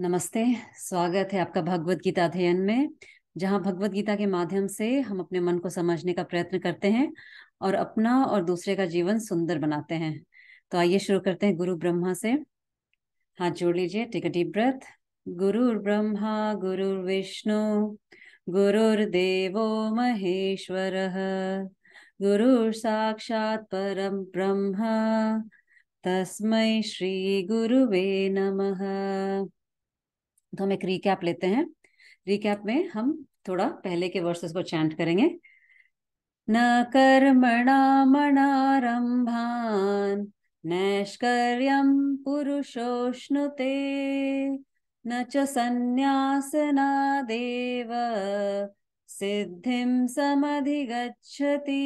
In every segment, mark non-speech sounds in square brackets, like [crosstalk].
नमस्ते स्वागत है आपका भगवत गीता अध्ययन में जहाँ भगवत गीता के माध्यम से हम अपने मन को समझने का प्रयत्न करते हैं और अपना और दूसरे का जीवन सुंदर बनाते हैं तो आइए शुरू करते हैं गुरु ब्रह्मा से हाथ जोड़ लीजिए टेक अ डीप ब्रेथ गुरु ब्रह्मा गुरु विष्णु गुरुर देवो महेश्वर गुरु साक्षात परम ब्रह्म तस्म श्री गुरुवे नमः तो हम एक रिकैप लेते हैं रिकैप में हम थोड़ा पहले के वर्सेस को चैंट करेंगे न मणारंभान नैष्कर्यं पुरुषोष्णुते न च सन्न्यासनादेव सिद्धिं समधिगच्छति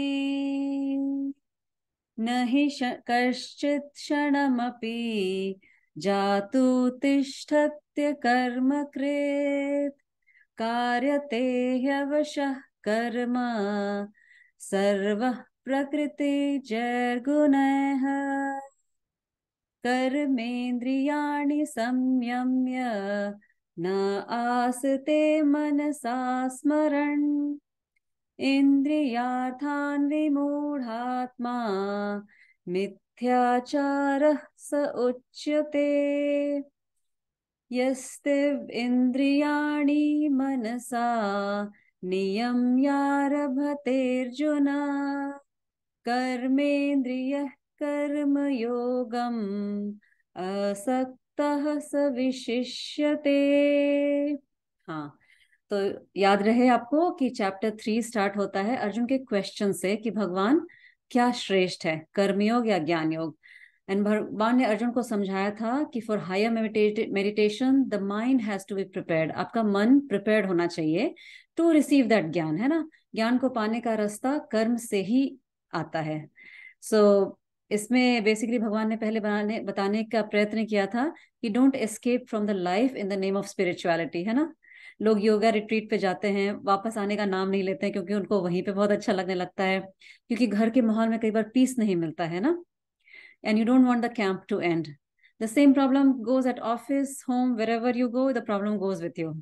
न हि कश्चित् क्षणमपि जातु तिष्ठत्य कर्म कृत् कार्यते ह्यवशः कर्म सर्वः प्रकृति जर्गुणः कर्मेन्द्रियाणि संयम्य न आसते मनसा स्मरन् इन्द्रियार्थान् विमूढात्मा मिथ्याचारः स उच्यते यस्ते इन्द्रियाणि मनसा नियम्यारभतेऽर्जुन कर्मेन्द्रियः कर्मयोगम् असक्तः स विशिष्यते हाँ तो याद रहे आपको कि चैप्टर थ्री स्टार्ट होता है अर्जुन के क्वेश्चन से कि भगवान क्या श्रेष्ठ है कर्मयोग या ज्ञान योग एंड भगवान ने अर्जुन को समझाया था कि for higher meditation the mind has to be prepared आपका मन प्रिपेयर्ड होना चाहिए टू रिसीव दैट ज्ञान है ना ज्ञान को पाने का रास्ता कर्म से ही आता है सो so, इसमें बेसिकली भगवान ने पहले बनाने बताने का प्रयत्न किया था कि don't escape from the life in the name of spirituality है ना लोग योगा रिट्रीट पे जाते हैं वापस आने का नाम नहीं लेते हैं क्योंकि उनको वहीं पे बहुत अच्छा लगने लगता है क्योंकि घर के माहौल में कई बार पीस नहीं मिलता है ना and you don't want the camp to end the same problem goes at office home wherever you go the problem goes with you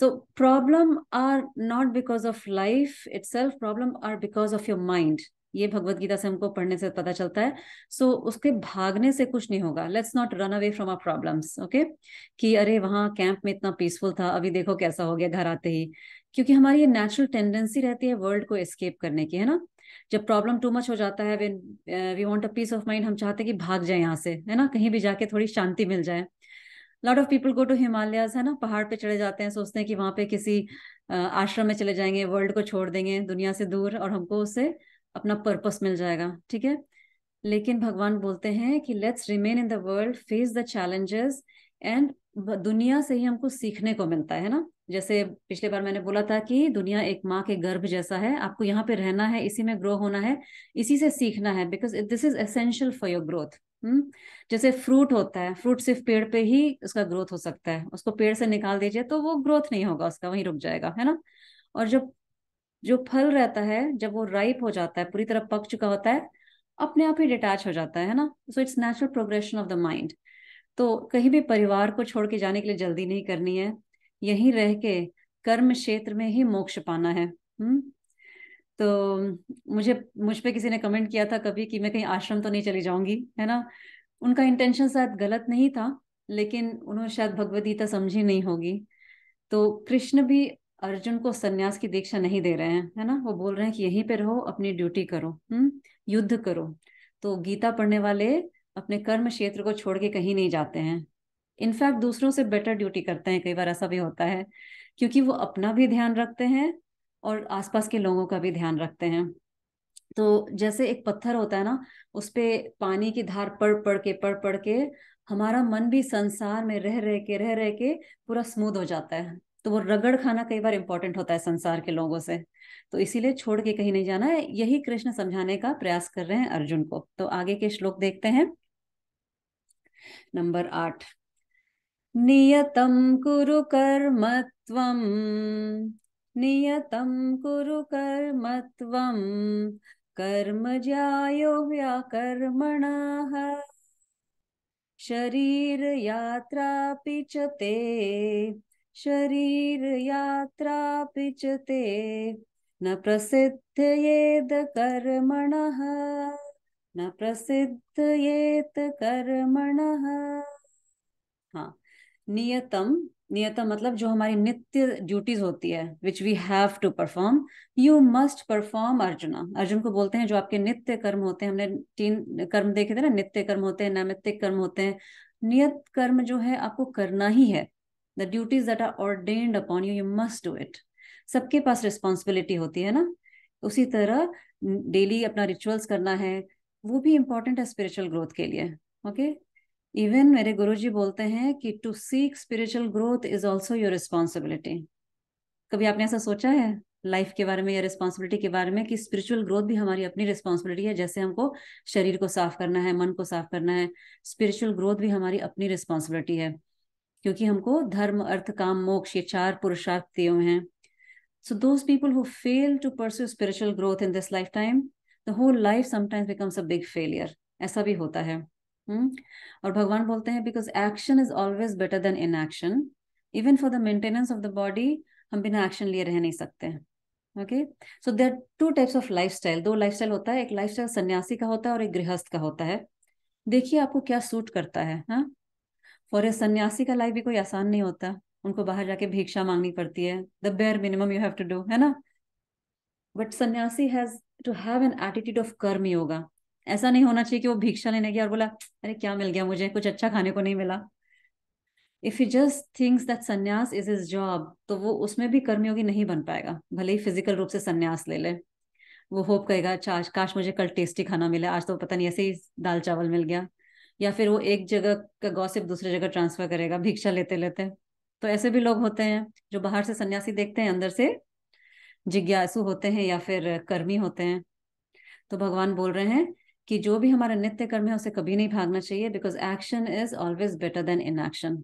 so problem are not because of life it's problem are because of your mind ये भगवत गीता से हमको पढ़ने से पता चलता है सो so, उसके भागने से कुछ नहीं होगा let's not run away from our problems okay कि अरे वहाँ कैंप में इतना पीसफुल था अभी देखो कैसा हो गया घर आते ही क्योंकि हमारी ये नेचुरल टेंडेंसी रहती है वर्ल्ड को एस्केप करने की है ना जब प्रॉब्लम टू मच हो जाता है we want a piece of mind हम चाहते हैं कि भाग जाए यहाँ से है ना कहीं भी जाके थोड़ी शांति मिल जाए lot of people go to Himalayas है ना पहाड़ पे चले जाते हैं सोचते हैं कि वहां पे किसी uh, आश्रम में चले जाएंगे वर्ल्ड को छोड़ देंगे दुनिया से दूर और हमको उससे अपना पर्पस मिल जाएगा ठीक है लेकिन भगवान बोलते हैं कि let's remain in the world face the challenges and दुनिया से ही हमको सीखने को मिलता है ना जैसे पिछले बार मैंने बोला था कि दुनिया एक माँ के गर्भ जैसा है आपको यहाँ पे रहना है इसी में ग्रो होना है इसी से सीखना है because this is essential for your growth जैसे फ्रूट होता है फ्रूट सिर्फ पेड़ पे ही उसका ग्रोथ हो सकता है उसको पेड़ से निकाल दीजिए तो वो ग्रोथ नहीं होगा उसका वहीं रुक जाएगा है ना और जब जो फल रहता है जब वो राइप हो जाता है पूरी तरह पक चुका होता है अपने आप ही डिटैच हो जाता है ना so it's natural progression of the mind तो कहीं भी परिवार को छोड़ के जाने के लिए जल्दी नहीं करनी है यहीं रह के कर्म क्षेत्र में ही मोक्ष पाना है हम्म तो मुझे मुझ पर किसी ने कमेंट किया था कभी कि मैं कहीं आश्रम तो नहीं चली जाऊंगी है ना उनका इंटेंशन शायद गलत नहीं था लेकिन उन्होंने शायद भगवदगीता गीता समझी नहीं होगी तो कृष्ण भी अर्जुन को सन्यास की दीक्षा नहीं दे रहे हैं है ना वो बोल रहे हैं कि यहीं पे रहो अपनी ड्यूटी करो हम्म युद्ध करो तो गीता पढ़ने वाले अपने कर्म क्षेत्र को छोड़ के कहीं नहीं जाते हैं इनफैक्ट दूसरों से बेटर ड्यूटी करते हैं कई बार ऐसा भी होता है क्योंकि वो अपना भी ध्यान रखते हैं और आसपास के लोगों का भी ध्यान रखते हैं तो जैसे एक पत्थर होता है ना उस पर पानी की धार पड़ पड़ के पड़ पड़ के हमारा मन भी संसार में रह रह के रह रह के पूरा स्मूथ हो जाता है तो वो रगड़ खाना कई बार इंपॉर्टेंट होता है संसार के लोगों से तो इसीलिए छोड़ के कहीं नहीं जाना है यही कृष्ण समझाने का प्रयास कर रहे हैं अर्जुन को तो आगे के श्लोक देखते हैं नंबर आठ नियतम कुरु कर्मत्वं नियतम कुरु कर्मत्वं कर्मजायो व्याकर्मणाः शरीर यात्रा पिचते शरीर यात्रा पिचते न प्रसिद्धयेत कर्मण न येत कर्मण हाँ नियतम नियतम मतलब जो हमारी नित्य ड्यूटीज होती है which we have to perform you must perform Arjuna Arjun को बोलते हैं जो आपके नित्य कर्म होते हैं हमने तीन कर्म देखे थे ना नित्य कर्म होते हैं नैमित्तिक कर्म होते हैं नियत कर्म जो है आपको करना ही है the duties that are ordained upon you you must do it सबके पास रिस्पॉन्सिबिलिटी होती है ना उसी तरह डेली अपना रिचुअल्स करना है वो भी इंपॉर्टेंट है स्पिरिचुअल ग्रोथ के लिए ओके okay? इवन मेरे गुरुजी बोलते हैं कि to seek spiritual growth is also your responsibility कभी आपने ऐसा सोचा है लाइफ के बारे में या रिस्पॉन्सिबिलिटी के बारे में कि स्पिरिचुअल ग्रोथ भी हमारी अपनी रिस्पॉन्सिबिलिटी है जैसे हमको शरीर को साफ करना है मन को साफ करना है स्पिरिचुअल ग्रोथ भी हमारी अपनी रिस्पॉन्सिबिलिटी है क्योंकि हमको धर्म अर्थ काम मोक्ष ये चार पुरुषार्थ दिए हुए हैं so those people who fail to pursue spiritual growth in this lifetime the whole life sometimes becomes a big failure ऐसा भी होता है हम्म? और भगवान बोलते हैं because action is always better than inaction even for the maintenance of the body हम बिना एक्शन लिए रह नहीं सकते हैं okay so there two types of lifestyle दो लाइफ स्टाइल होता है एक लाइफ स्टाइल सन्यासी का होता है और एक गृहस्थ का होता है देखिए आपको क्या सूट करता है हाँ फॉर ए सन्यासी का लाइफ भी कोई आसान नहीं होता उनको बाहर जाके भिक्षा मांगनी पड़ती है the bare minimum you have to do है ना but sannyasi has to have an attitude of karma yoga ऐसा नहीं होना चाहिए कि वो भिक्षा लेने गया और बोला अरे क्या मिल गया मुझे कुछ अच्छा खाने को नहीं मिला if you just thinks that sannyas is is job तो वो उसमें भी कर्मयोगी नहीं बन पाएगा भले ही फिजिकल रूप से सन्यास ले ले वो होप कहेगा अच्छा काश मुझे कल टेस्टी खाना मिला आज तो पता नहीं ऐसे ही दाल चावल मिल गया या फिर वो एक जगह का गॉसिप दूसरी जगह ट्रांसफर करेगा भिक्षा लेते लेते तो ऐसे भी लोग होते हैं जो बाहर से सन्यासी देखते हैं अंदर से जिज्ञासु होते हैं या फिर कर्मी होते हैं तो भगवान बोल रहे हैं कि जो भी हमारा नित्य कर्म है उसे कभी नहीं भागना चाहिए because action is always better than inaction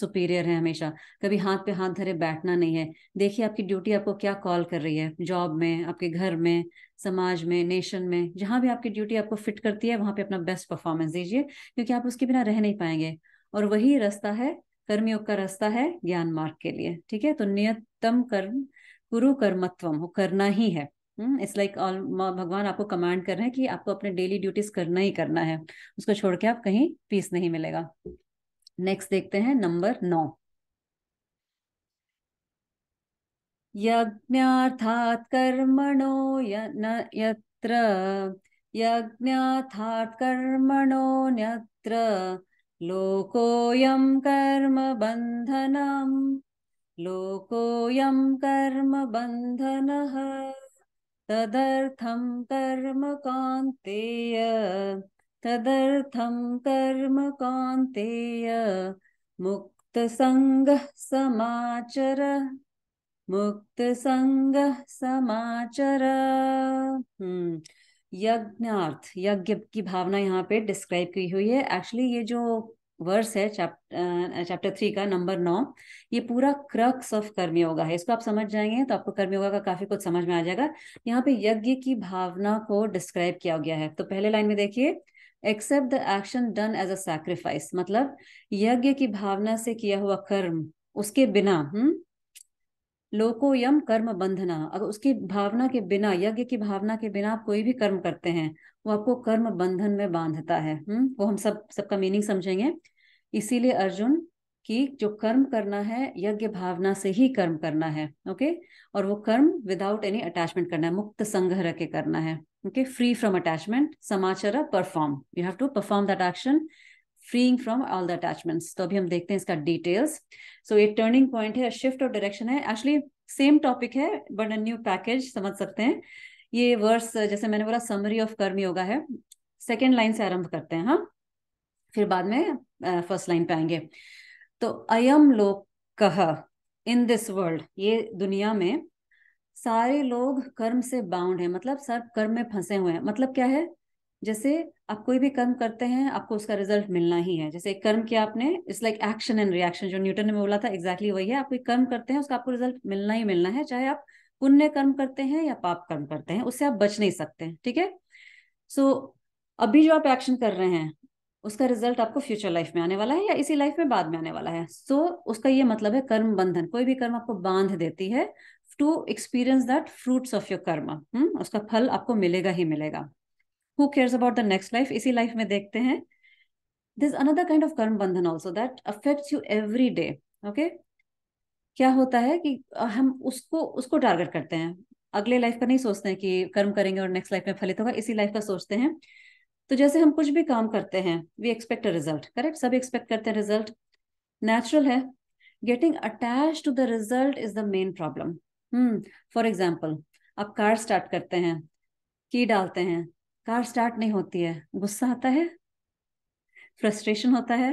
superior है हमेशा कभी हाथ पे हाथ धरे बैठना नहीं है देखिए आपकी ड्यूटी आपको क्या कॉल कर रही है जॉब में आपके घर में समाज में नेशन में जहां भी आपकी ड्यूटी आपको फिट करती है वहां पे अपना बेस्ट परफॉर्मेंस दीजिए क्योंकि आप उसके बिना रह नहीं पाएंगे और वही रास्ता है कर्मयोग का रास्ता है ज्ञान मार्ग के लिए ठीक है तो नियतम कर्म कुरु कर्मत्वम वो करना ही है इट्स लाइक ऑल भगवान आपको कमांड कर रहे हैं कि आपको अपने डेली ड्यूटीज करना ही करना है उसको छोड़ के आप कहीं पीस नहीं मिलेगा नेक्स्ट देखते हैं नंबर नौ यज्ञार्थात् कर्मणो न यत्र यज्ञार्थात् कर्मणो न्यत्र लोकोऽयं कर्मबन्धनम् लोकोऽयं कर्मबन्धनः तदर्थं कर्म कान्तेय तदर्थं कर्म कान्तेय मुक्तसङ्गः समाचरः मुक्त संग समाचर हम्म, यज्ञार्थ यज्ञ की भावना यहाँ पे डिस्क्राइब की हुई है एक्चुअली ये जो वर्स है चैप्टर चाप्ट, थ्री का नंबर नौ ये पूरा क्रक्स ऑफ कर्मयोग है इसको आप समझ जाएंगे तो आपको कर्मयोग का काफी कुछ समझ में आ जाएगा यहाँ पे यज्ञ की भावना को डिस्क्राइब किया गया है तो पहले लाइन में देखिए except the action done as a sacrifice मतलब यज्ञ की भावना से किया हुआ कर्म उसके बिना हम्म लोकोयम कर्म बंधना अगर उसकी भावना के बिना यज्ञ की भावना के बिना आप कोई भी कर्म करते हैं वो आपको कर्म बंधन में बांधता है हम्म वो हम सब सबका मीनिंग समझेंगे इसीलिए अर्जुन कि जो कर्म करना है यज्ञ भावना से ही कर्म करना है ओके और वो कर्म विदाउट एनी अटैचमेंट करना है मुक्त संग्रह के करना है ओके फ्री फ्रॉम अटैचमेंट समाचार perform you have to perform that action freeing from all the attachments तो अभी हम देखते हैं इसका डिटेल्स सो ये टर्निंग पॉइंट है शिफ्ट ऑफ डायरेक्शन है एक्चुअली सेम टॉपिक है बट अ न्यू पैकेज समझ सकते हैं ये वर्स जैसे मैंने बोला समरी ऑफ कर्म योगा है सेकेंड लाइन से आरंभ करते हैं हाँ फिर बाद में फर्स्ट लाइन पे आएंगे तो अयम लोग कह इन दिस वर्ल्ड ये दुनिया में सारे लोग कर्म से बाउंड है मतलब सब कर्म में फंसे हुए हैं मतलब क्या है जैसे आप कोई भी कर्म करते हैं आपको उसका रिजल्ट मिलना ही है जैसे एक कर्म किया आपने it's like action and reaction जो न्यूटन ने बोला था एक्जैक्टली exactly वही है आप कोई कर्म करते हैं उसका आपको रिजल्ट मिलना ही मिलना है चाहे आप पुण्य कर्म करते हैं या पाप कर्म करते हैं उससे आप बच नहीं सकते ठीक है सो अभी जो आप एक्शन कर रहे हैं उसका रिजल्ट आपको फ्यूचर लाइफ में आने वाला है या इसी लाइफ में बाद में आने वाला है सो so, उसका ये मतलब है कर्म बंधन कोई भी कर्म आपको बांध देती है to experience that fruits of your karma उसका फल आपको मिलेगा ही मिलेगा who cares about the next life इसी लाइफ में देखते हैं दिस अनदर काइंड ऑफ कर्म बंधन also that affects you every day okay क्या होता है कि हम उसको उसको टारगेट करते हैं अगले लाइफ का नहीं सोचते हैं कि कर्म करेंगे और नेक्स्ट लाइफ में फलित होगा इसी लाइफ का सोचते हैं तो जैसे हम कुछ भी काम करते हैं we expect a result correct सब एक्सपेक्ट करते हैं रिजल्ट नेचुरल है getting attached to the result is the main problem for example आप कार स्टार्ट करते हैं की डालते हैं कार स्टार्ट नहीं होती है गुस्सा आता है फ्रस्ट्रेशन होता है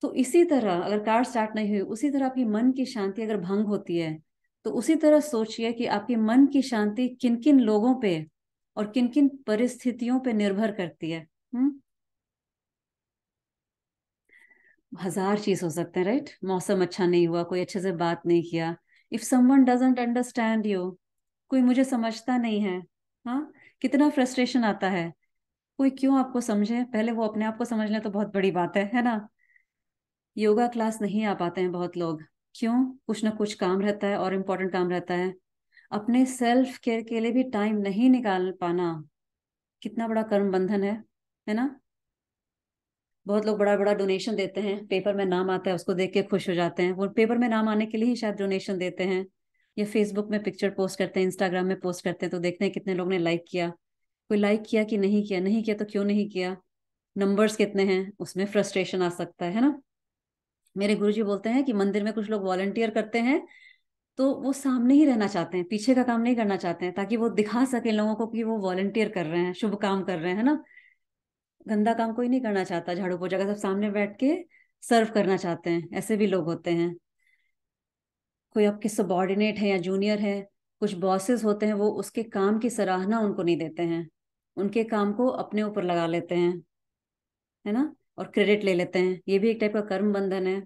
तो इसी तरह अगर कार स्टार्ट नहीं हुई उसी तरह आपकी मन की शांति अगर भंग होती है तो उसी तरह सोचिए कि आपके मन की शांति किन किन लोगों पे और किन किन परिस्थितियों पे निर्भर करती है हुँ? हजार चीज हो सकते हैं राइट मौसम अच्छा नहीं हुआ कोई अच्छे से बात नहीं किया if someone doesn't understand you कोई मुझे समझता नहीं है हाँ कितना फ्रस्ट्रेशन आता है कोई क्यों आपको समझे पहले वो अपने आप को समझ लें तो बहुत बड़ी बात है है ना योगा क्लास नहीं आ पाते हैं बहुत लोग क्यों कुछ ना कुछ काम रहता है और इम्पोर्टेंट काम रहता है अपने सेल्फ केयर के लिए भी टाइम नहीं निकाल पाना कितना बड़ा कर्म बंधन है है ना बहुत लोग बड़ा बड़ा डोनेशन देते हैं पेपर में नाम आता है उसको देख के खुश हो जाते हैं वो पेपर में नाम आने के लिए ही शायद डोनेशन देते हैं या फेसबुक में पिक्चर पोस्ट करते हैं इंस्टाग्राम में पोस्ट करते हैं तो देखते हैं कितने लोग ने लाइक किया कोई लाइक किया कि नहीं किया नहीं किया तो क्यों नहीं किया नंबर्स कितने हैं उसमें फ्रस्ट्रेशन आ सकता है ना मेरे गुरुजी बोलते हैं कि मंदिर में कुछ लोग वॉलंटियर करते हैं तो वो सामने ही रहना चाहते हैं पीछे का काम नहीं करना चाहते हैं ताकि वो दिखा सके लोगों को कि वो वॉलंटियर कर रहे हैं शुभ काम कर रहे हैं ना गंदा काम कोई नहीं करना चाहता झाड़ू पोछा का सब सामने बैठ के सर्व करना चाहते हैं ऐसे भी लोग होते हैं कोई आपके सबॉर्डिनेट हैं या जूनियर हैं कुछ बॉसेस होते हैं वो उसके काम की सराहना उनको नहीं देते हैं उनके काम को अपने ऊपर लगा लेते हैं है ना और क्रेडिट ले लेते हैं ये भी एक टाइप का कर्म बंधन है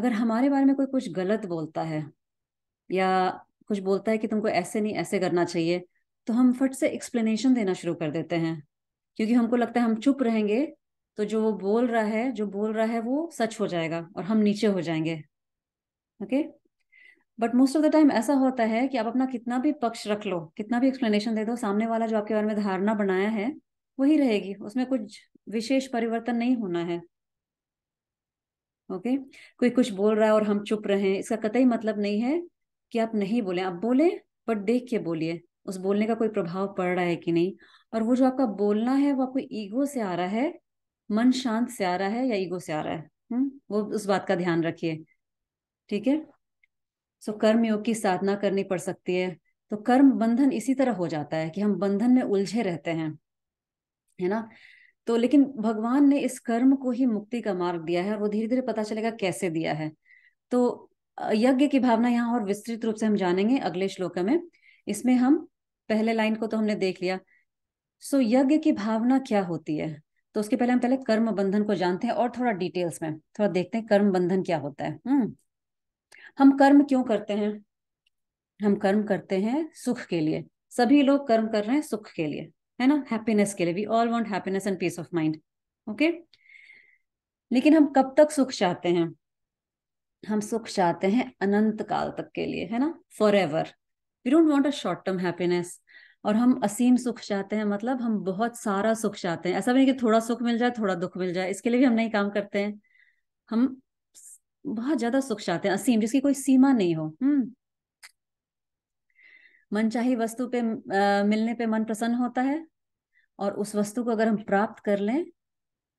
अगर हमारे बारे में कोई कुछ गलत बोलता है या कुछ बोलता है कि तुमको ऐसे नहीं ऐसे करना चाहिए तो हम फट से एक्सप्लेनेशन देना शुरू कर देते हैं क्योंकि हमको लगता है हम चुप रहेंगे तो जो वो बोल रहा है जो बोल रहा है वो सच हो जाएगा और हम नीचे हो जाएंगे okay but most of the time ऐसा होता है कि आप अपना कितना भी पक्ष रख लो कितना भी एक्सप्लेनेशन दे दो सामने वाला जो आपके बारे में धारणा बनाया है वही रहेगी उसमें कुछ विशेष परिवर्तन नहीं होना है ओके okay? कोई कुछ बोल रहा है और हम चुप रहे हैं इसका कतई मतलब नहीं है कि आप नहीं बोले आप बोले बट देख के बोलिए उस बोलने का कोई प्रभाव पड़ रहा है कि नहीं और वो जो आपका बोलना है वो आपको ईगो से आ रहा है मन शांत से आ रहा है या ईगो से आ रहा है हुँ? हम्म? वो उस बात का ध्यान रखिए ठीक है सो कर्म योग की साधना करनी पड़ सकती है तो कर्म बंधन इसी तरह हो जाता है कि हम बंधन में उलझे रहते हैं है ना तो लेकिन भगवान ने इस कर्म को ही मुक्ति का मार्ग दिया है और वो धीरे धीरे पता चलेगा कैसे दिया है तो यज्ञ की भावना यहाँ और विस्तृत रूप से हम जानेंगे अगले श्लोक में इसमें हम पहले लाइन को तो हमने देख लिया सो यज्ञ की भावना क्या होती है तो उसके पहले हम पहले कर्म बंधन को जानते हैं और थोड़ा डिटेल्स में थोड़ा देखते हैं कर्म बंधन क्या होता है हम्म हम कर्म क्यों करते हैं हम कर्म करते हैं सुख के लिए सभी लोग कर्म कर रहे हैं सुख के लिए है ना हैप्पीनेस के लिए we all want happiness and peace of mind okay लेकिन हम कब तक सुख चाहते हैं हम सुख चाहते हैं अनंत काल तक के लिए है ना forever we don't want a short term happiness और हम असीम सुख चाहते हैं मतलब हम बहुत सारा सुख चाहते हैं ऐसा भी नहीं कि थोड़ा सुख मिल जाए थोड़ा दुख मिल जाए इसके लिए भी हम नहीं काम करते हैं हम बहुत ज्यादा सुख चाहते हैं असीम जिसकी कोई सीमा नहीं हो हम्म चाहिए वस्तु पे आ, मिलने पे मन प्रसन्न होता है और उस वस्तु को अगर हम प्राप्त कर लें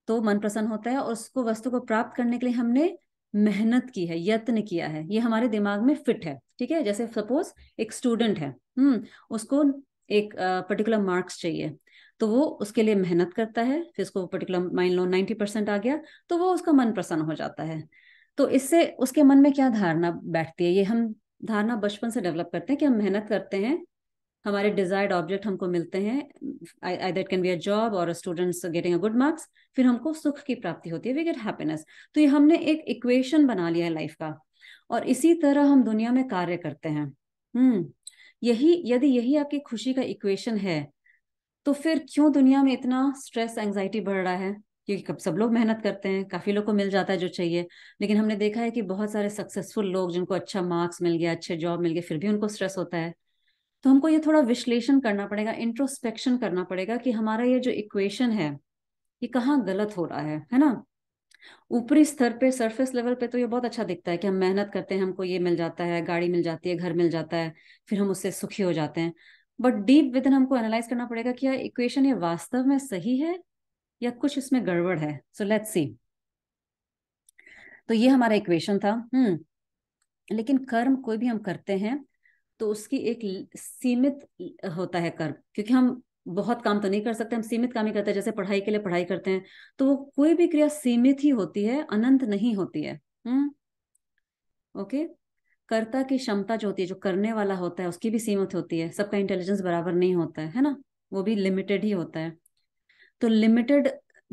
तो मन प्रसन्न होता है और उसको वस्तु को प्राप्त करने के लिए हमने मेहनत की है यत्न किया है ये हमारे दिमाग में फिट है ठीक है जैसे सपोज एक स्टूडेंट है हम्म उसको एक पर्टिकुलर मार्क्स चाहिए तो वो उसके लिए मेहनत करता है फिर उसको पर्टिकुलर माइंड लो नाइन्टी परसेंट आ गया तो वो उसका मन प्रसन्न हो जाता है तो इससे उसके मन में क्या धारणा बैठती है ये हम धारणा बचपन से डेवलप करते हैं कि हम मेहनत करते हैं हमारे डिजायर्ड ऑब्जेक्ट हमको मिलते हैं I that can be a job और students getting a good marks फिर हमको सुख की प्राप्ति होती है वी गेट हैप्पीनेस तो ये हमने एक इक्वेशन बना लिया है लाइफ का और इसी तरह हम दुनिया में कार्य करते हैं हम्म यही यदि यही आपकी खुशी का इक्वेशन है तो फिर क्यों दुनिया में इतना स्ट्रेस एंजाइटी बढ़ रहा है कि सब लोग मेहनत करते हैं काफ़ी लोग को मिल जाता है जो चाहिए लेकिन हमने देखा है कि बहुत सारे सक्सेसफुल लोग जिनको अच्छा मार्क्स मिल गया अच्छे जॉब मिल गए फिर भी उनको स्ट्रेस होता है तो हमको ये थोड़ा विश्लेषण करना पड़ेगा इंट्रोस्पेक्शन करना पड़ेगा कि हमारा ये जो इक्वेशन है ये कहाँ गलत हो रहा है है ना ऊपरी स्तर पे सरफेस लेवल पे तो ये बहुत अच्छा दिखता है कि हम मेहनत करते हैं हमको ये मिल जाता है गाड़ी मिल जाती है घर मिल जाता है फिर हम उससे सुखी हो जाते हैं बट डीप विदिन हमको एनालाइज करना पड़ेगा कि यार इक्वेशन ये वास्तव में सही है या कुछ इसमें गड़बड़ है सो लेट्स सी तो ये हमारा इक्वेशन था हम्म लेकिन कर्म कोई भी हम करते हैं तो उसकी एक सीमित होता है कर्म क्योंकि हम बहुत काम तो नहीं कर सकते हम सीमित काम ही करते हैं जैसे पढ़ाई के लिए पढ़ाई करते हैं तो वो कोई भी क्रिया सीमित ही होती है अनंत नहीं होती है हम्म ओके कर्ता की क्षमता जो होती है जो करने वाला होता है उसकी भी सीमित होती है सबका इंटेलिजेंस बराबर नहीं होता है है ना वो भी लिमिटेड ही होता है तो लिमिटेड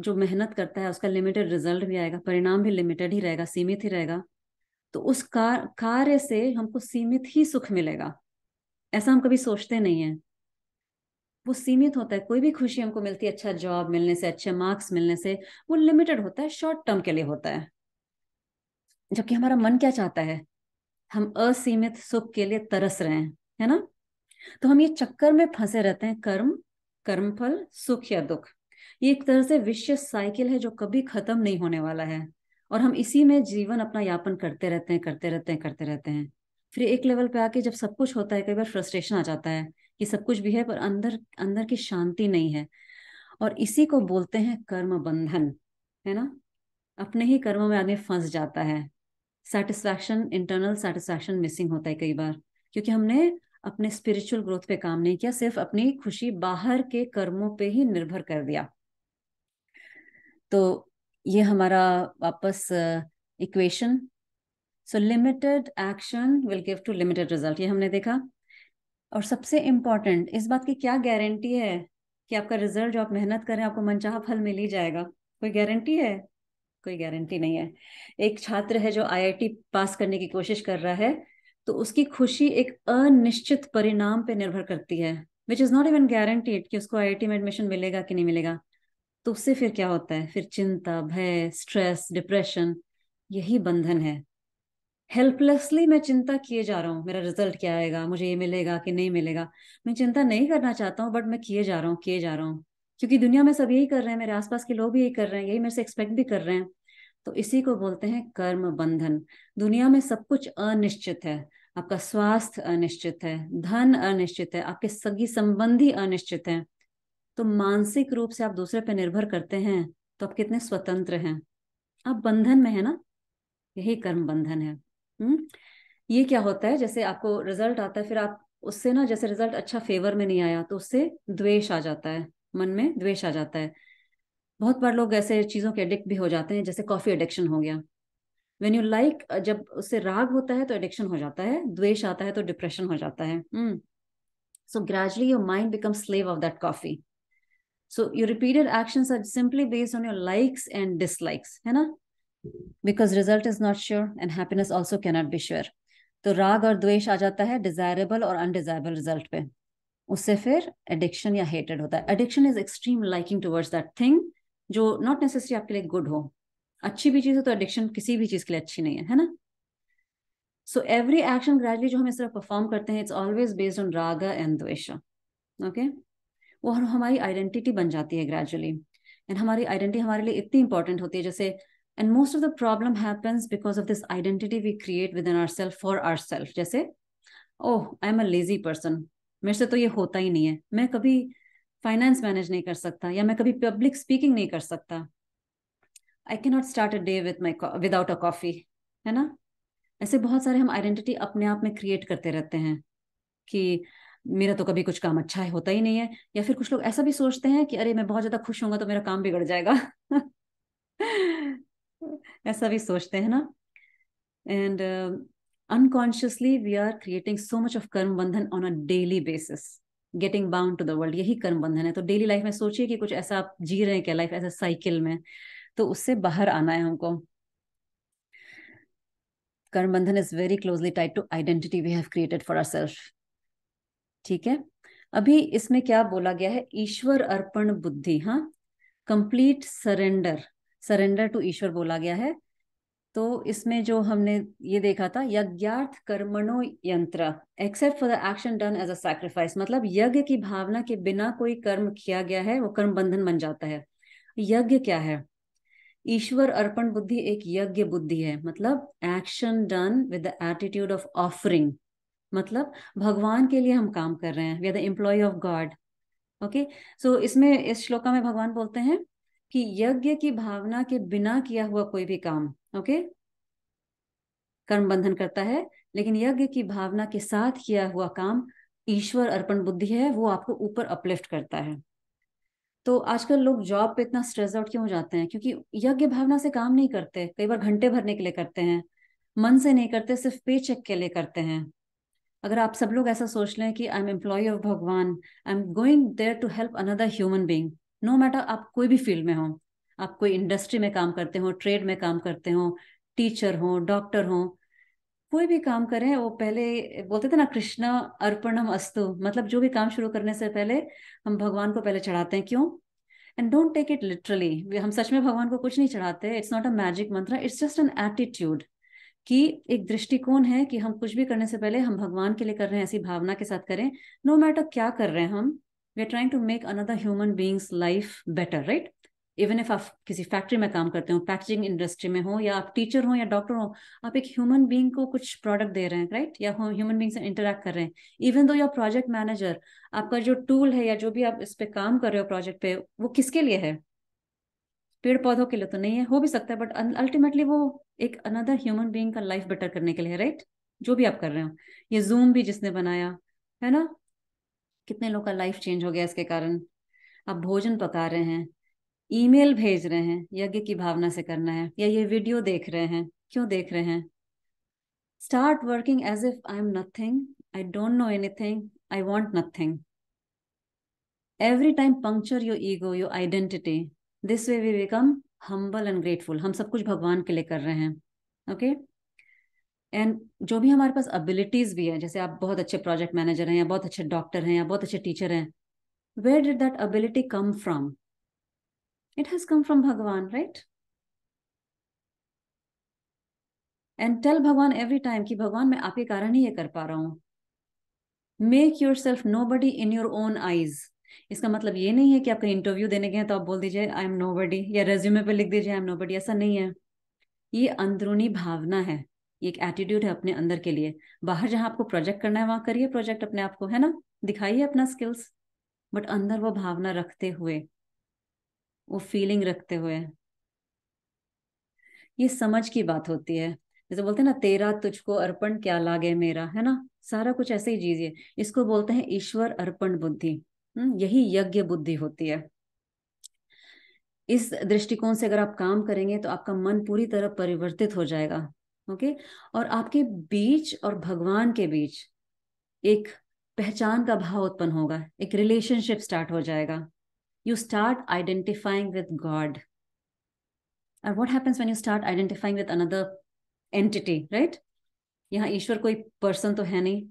जो मेहनत करता है उसका लिमिटेड रिजल्ट भी आएगा परिणाम भी लिमिटेड ही रहेगा सीमित ही रहेगा तो उस कार, कार्य से हमको सीमित ही सुख मिलेगा ऐसा हम कभी सोचते नहीं है वो सीमित होता है कोई भी खुशी हमको मिलती है अच्छा जॉब मिलने से अच्छे मार्क्स मिलने से वो लिमिटेड होता है शॉर्ट टर्म के लिए होता है जबकि हमारा मन क्या चाहता है हम असीमित सुख के लिए तरस रहे हैं है ना तो हम ये चक्कर में फंसे रहते हैं कर्म कर्मफल सुख या दुख ये एक तरह से विश्व साइकिल है जो कभी खत्म नहीं होने वाला है और हम इसी में जीवन अपना यापन करते रहते हैं करते रहते हैं करते रहते हैं फिर एक लेवल पे आके जब सब कुछ होता है कई बार फ्रस्ट्रेशन आ जाता है कि सब कुछ भी है पर अंदर अंदर की शांति नहीं है और इसी को बोलते हैं कर्म बंधन है ना अपने ही कर्म में आदमी फंस जाता है सेटिस्फैक्शन इंटरनल सेटिस्फैक्शन मिसिंग होता है कई बार क्योंकि हमने अपने स्पिरिचुअल ग्रोथ पे काम नहीं किया सिर्फ अपनी खुशी बाहर के कर्मों पे ही निर्भर कर दिया तो ये हमारा वापस equation so limited action will give to limited result ये हमने देखा और सबसे इम्पॉर्टेंट इस बात की क्या गारंटी है कि आपका रिजल्ट जो आप मेहनत करें आपको मनचाह फल मिल ही जाएगा कोई गारंटी है कोई गारंटी नहीं है एक छात्र है जो आईआईटी पास करने की कोशिश कर रहा है तो उसकी खुशी एक अनिश्चित परिणाम पे निर्भर करती है which is not even guaranteed कि उसको आईआईटी में एडमिशन मिलेगा कि नहीं मिलेगा तो उससे फिर क्या होता है फिर चिंता भय स्ट्रेस डिप्रेशन यही बंधन है हेल्पलेसली मैं चिंता किए जा रहा हूँ मेरा रिजल्ट क्या आएगा मुझे ये मिलेगा कि नहीं मिलेगा मैं चिंता नहीं करना चाहता हूँ बट मैं किए जा रहा हूँ किए जा रहा हूँ क्योंकि दुनिया में सब यही कर रहे हैं मेरे आसपास के लोग भी यही कर रहे हैं यही मेरे से एक्सपेक्ट भी कर रहे हैं तो इसी को बोलते हैं कर्म बंधन दुनिया में सब कुछ अनिश्चित है आपका स्वास्थ्य अनिश्चित है धन अनिश्चित है आपके सगी संबंधी अनिश्चित है तो मानसिक रूप से आप दूसरे पर निर्भर करते हैं तो आप कितने स्वतंत्र हैं आप बंधन में है ना यही कर्म बंधन है हम्म? ये क्या होता है जैसे आपको रिजल्ट आता है फिर आप उससे ना जैसे रिजल्ट अच्छा फेवर में नहीं आया तो उससे द्वेष आ जाता है मन में द्वेष आ जाता है बहुत बार लोग ऐसे चीज़ों के एडिक्ट भी हो जाते हैं जैसे कॉफ़ी एडिक्शन हो गया वेन यू लाइक जब उससे राग होता है तो एडिक्शन हो जाता है द्वेष आता है तो डिप्रेशन हो जाता है so gradually your mind become slave of that coffee so your repeated actions are simply based on your likes and dislikes है ना because result is not sure and happiness also cannot be sure तो राग और द्वेष आ जाता है desirable और undesirable result पे उससे फिर एडिक्शन या हेटेड होता है addiction is extreme liking towards that thing जो नॉट नेसेसरी आपके लिए गुड हो अच्छी भी चीज हो तो एडिक्शन किसी भी चीज के लिए अच्छी नहीं है है ना सो एवरी एक्शन ग्रेजुअली जो हम इस तरह परफॉर्म करते हैं इट्स ऑलवेज बेस्ड ऑन राग एंड द्वेषा ओके okay? वो हमारी आइडेंटिटी बन जाती है ग्रेजुअली एंड हमारी आइडेंटिटी हमारे लिए इतनी इंपॉर्टेंट होती है जैसे and most of the problem happens because of this identity we create within our self for our self जैसे oh I am a lazy person मेरे से तो ये होता ही नहीं है मैं कभी फाइनेंस मैनेज नहीं कर सकता या मैं कभी पब्लिक स्पीकिंग नहीं कर सकता I cannot start a day with my without a coffee है ना ऐसे बहुत सारे हम आइडेंटिटी अपने आप में क्रिएट करते रहते हैं कि मेरा तो कभी कुछ काम अच्छा है होता ही नहीं है या फिर कुछ लोग ऐसा भी सोचते हैं कि अरे मैं बहुत ज्यादा खुश होऊंगा तो मेरा काम बिगड़ जाएगा [laughs] ऐसा भी सोचते हैं ना and unconsciously we are creating so much of कर्म बंधन on a daily basis getting bound to the world यही कर्म बंधन है तो डेली लाइफ में सोचिए कि कुछ ऐसा आप जी रहे हैं क्या लाइफ ऐसा साइकिल में तो उससे बाहर आना है हमको कर्म बंधन is very closely tied to identity we have created for our self ठीक है अभी इसमें क्या बोला गया है ईश्वर अर्पण बुद्धि हाँ कंप्लीट सरेंडर सरेंडर टू ईश्वर बोला गया है तो इसमें जो हमने ये देखा था यज्ञार्थ कर्मणो यंत्र except for the action done as a sacrifice मतलब यज्ञ की भावना के बिना कोई कर्म किया गया है वो कर्म बंधन बन जाता है यज्ञ क्या है ईश्वर अर्पण बुद्धि एक यज्ञ बुद्धि है मतलब action done with the attitude of offering मतलब भगवान के लिए हम काम कर रहे हैं we are the employ of God okay so इसमें इस श्लोका में भगवान बोलते हैं कि यज्ञ की भावना के बिना किया हुआ कोई भी काम ओके okay? कर्म बंधन करता है लेकिन यज्ञ की भावना के साथ किया हुआ काम ईश्वर अर्पण बुद्धि है वो आपको ऊपर अपलिफ्ट करता है तो आजकल लोग जॉब पे इतना स्ट्रेस आउट क्यों हो जाते हैं क्योंकि यज्ञ भावना से काम नहीं करते कई बार घंटे भरने के लिए करते हैं मन से नहीं करते सिर्फ पे चेक के लिए करते हैं अगर आप सब लोग ऐसा सोच लें कि आई एम एम्प्लॉय ऑफ भगवान I am going there to help another human being no matter आप कोई भी फील्ड में हो आप कोई इंडस्ट्री में काम करते हो ट्रेड में काम करते हो टीचर हो डॉक्टर हो कोई भी काम करें वो पहले बोलते थे ना कृष्णा अर्पणम अस्तु मतलब जो भी काम शुरू करने से पहले हम भगवान को पहले चढ़ाते हैं क्यों and don't take it literally हम सच में भगवान को कुछ नहीं चढ़ाते it's not a magic mantra it's just an attitude कि एक दृष्टिकोण है कि हम कुछ भी करने से पहले हम भगवान के लिए कर रहे हैं ऐसी भावना के साथ करें नो no मैटर क्या कर रहे हैं हम we are trying to make another human beings life better right even if आप किसी फैक्ट्री में काम करते हो पैकेजिंग इंडस्ट्री में हो या आप टीचर हो या डॉक्टर हो आप एक ह्यूमन बींग को कुछ प्रोडक्ट दे रहे हैं राइट या ह्यूमन बींग से इंटरेक्ट कर रहे हैं इवन दो या प्रोजेक्ट मैनेजर आपका जो टूल है या जो भी आप इस पे काम कर रहे हो प्रोजेक्ट पे वो किसके लिए है पेड़ पौधों के लिए तो नहीं है हो भी सकता है बट अल्टीमेटली वो एक अनदर ह्यूमन बींग का लाइफ बेटर करने के लिए राइट जो भी आप कर रहे हो ये जूम भी जिसने बनाया है ना कितने लोग का लाइफ चेंज हो गया इसके कारण आप भोजन पका रहे हैं ईमेल भेज रहे हैं यज्ञ की भावना से करना है या ये वीडियो देख रहे हैं क्यों देख रहे हैं start working as if I am nothing I don't know anything I want nothing every time puncture your ego your identity this way we become humble and grateful हम सब कुछ भगवान के लिए कर रहे हैं ओके okay? एंड जो भी हमारे पास अबिलिटीज भी है जैसे आप बहुत अच्छे प्रोजेक्ट मैनेजर हैं या बहुत अच्छे डॉक्टर हैं या बहुत अच्छे टीचर हैं where did that ability come from it has come from भगवान राइट एंड टेल भगवान एवरी टाइम कि भगवान मैं आपके कारण ही ये कर पा रहा हूँ make your self nobody in your own eyes इसका मतलब ये नहीं है कि आपका इंटरव्यू देने गए तो आप बोल दीजिए आई एम नो बडी या रेज्यूमे पर लिख दीजिए आई एम नो बडी ऐसा नहीं है ये अंदरूनी भावना है ये एक एटीट्यूड है अपने अंदर के लिए बाहर जहाँ आपको प्रोजेक्ट करना है वहाँ करिए प्रोजेक्ट अपने आप को है ना दिखाइए अपना स्किल्स बट अंदर वो भावना रखते हुए वो फीलिंग रखते हुए ये समझ की बात होती है जैसे बोलते हैं ना तेरा तुझको अर्पण क्या लागे मेरा है ना सारा कुछ ऐसे ही चीज है इसको बोलते हैं ईश्वर अर्पण बुद्धि हम्म, यही यज्ञ बुद्धि होती है इस दृष्टिकोण से अगर आप काम करेंगे तो आपका मन पूरी तरह परिवर्तित हो जाएगा ओके और आपके बीच और भगवान के बीच एक पहचान का भाव उत्पन्न होगा एक रिलेशनशिप स्टार्ट हो जाएगा you start identifying with God और what happens when you start identifying with another entity right यहाँ ईश्वर कोई पर्सन तो है नहीं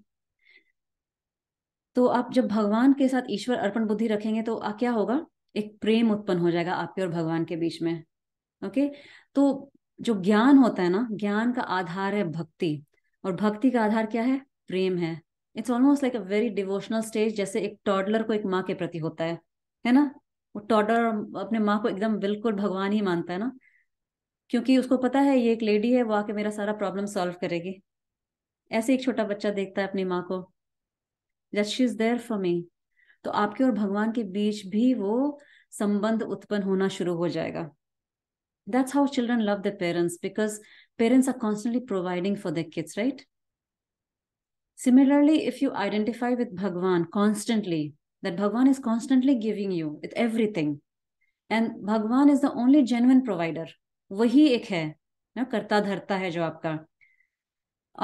तो आप जब भगवान के साथ ईश्वर अर्पण बुद्धि रखेंगे तो आ, क्या होगा एक प्रेम उत्पन्न हो जाएगा आपके और भगवान के बीच में ओके तो जो ज्ञान होता है ना ज्ञान का आधार है भक्ति और भक्ति का आधार क्या है प्रेम है it's almost like a very devotional stage जैसे एक टॉडलर को एक माँ के प्रति होता है है ना वो टॉडलर अपने माँ को एकदम बिल्कुल भगवान ही मानता है ना क्योंकि उसको पता है ये एक लेडी है वो आके मेरा सारा प्रॉब्लम सॉल्व करेगी ऐसे एक छोटा बच्चा देखता है अपनी माँ को that she is there for me तो आपके और भगवान के बीच भी वो संबंध उत्पन्न होना शुरू हो जाएगा that's how children love the parents because parents are constantly providing for the kids right similarly if you identify with भगवान कॉन्स्टेंटली दैट भगवान is constantly giving you with everything and भगवान is the only genuine provider वही एक है ना करता धरता है जो आपका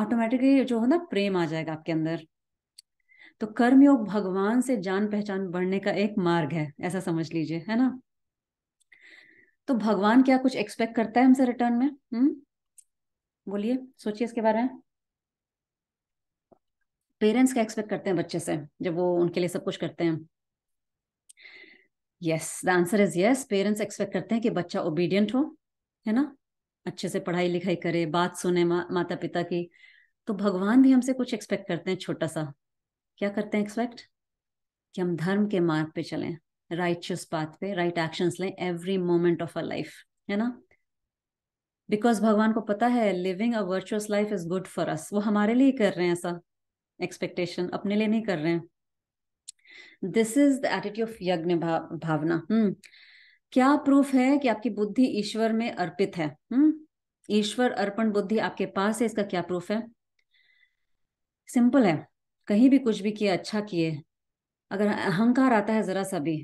ऑटोमेटिकली जो है ना प्रेम आ जाएगा आपके अंदर तो कर्मयोग भगवान से जान पहचान बढ़ने का एक मार्ग है ऐसा समझ लीजिए है ना तो भगवान क्या कुछ एक्सपेक्ट करता है हमसे रिटर्न में हम्म बोलिए सोचिए इसके बारे में पेरेंट्स क्या एक्सपेक्ट करते हैं बच्चे से जब वो उनके लिए सब कुछ करते हैं yes the answer is yes parents expect करते हैं कि बच्चा ओबीडियंट हो है ना अच्छे से पढ़ाई लिखाई करे बात सुने मा, माता पिता की तो भगवान भी हमसे कुछ एक्सपेक्ट करते हैं छोटा सा क्या करते हैं एक्सपेक्ट कि हम धर्म के मार्ग पे चलें राइटशियस पाथ पे राइट एक्शन लें every moment of a life है ना बिकॉज भगवान को पता है living a virtuous life is good for us वो हमारे लिए कर रहे हैं ऐसा एक्सपेक्टेशन अपने लिए नहीं कर रहे हैं this is the attitude of यज्ञ भावना हम्म क्या प्रूफ है कि आपकी बुद्धि ईश्वर में अर्पित है हम्म ईश्वर अर्पण बुद्धि आपके पास है इसका क्या प्रूफ है सिंपल है कहीं भी कुछ भी किए अच्छा किए अगर अहंकार आता है ज़रा सा भी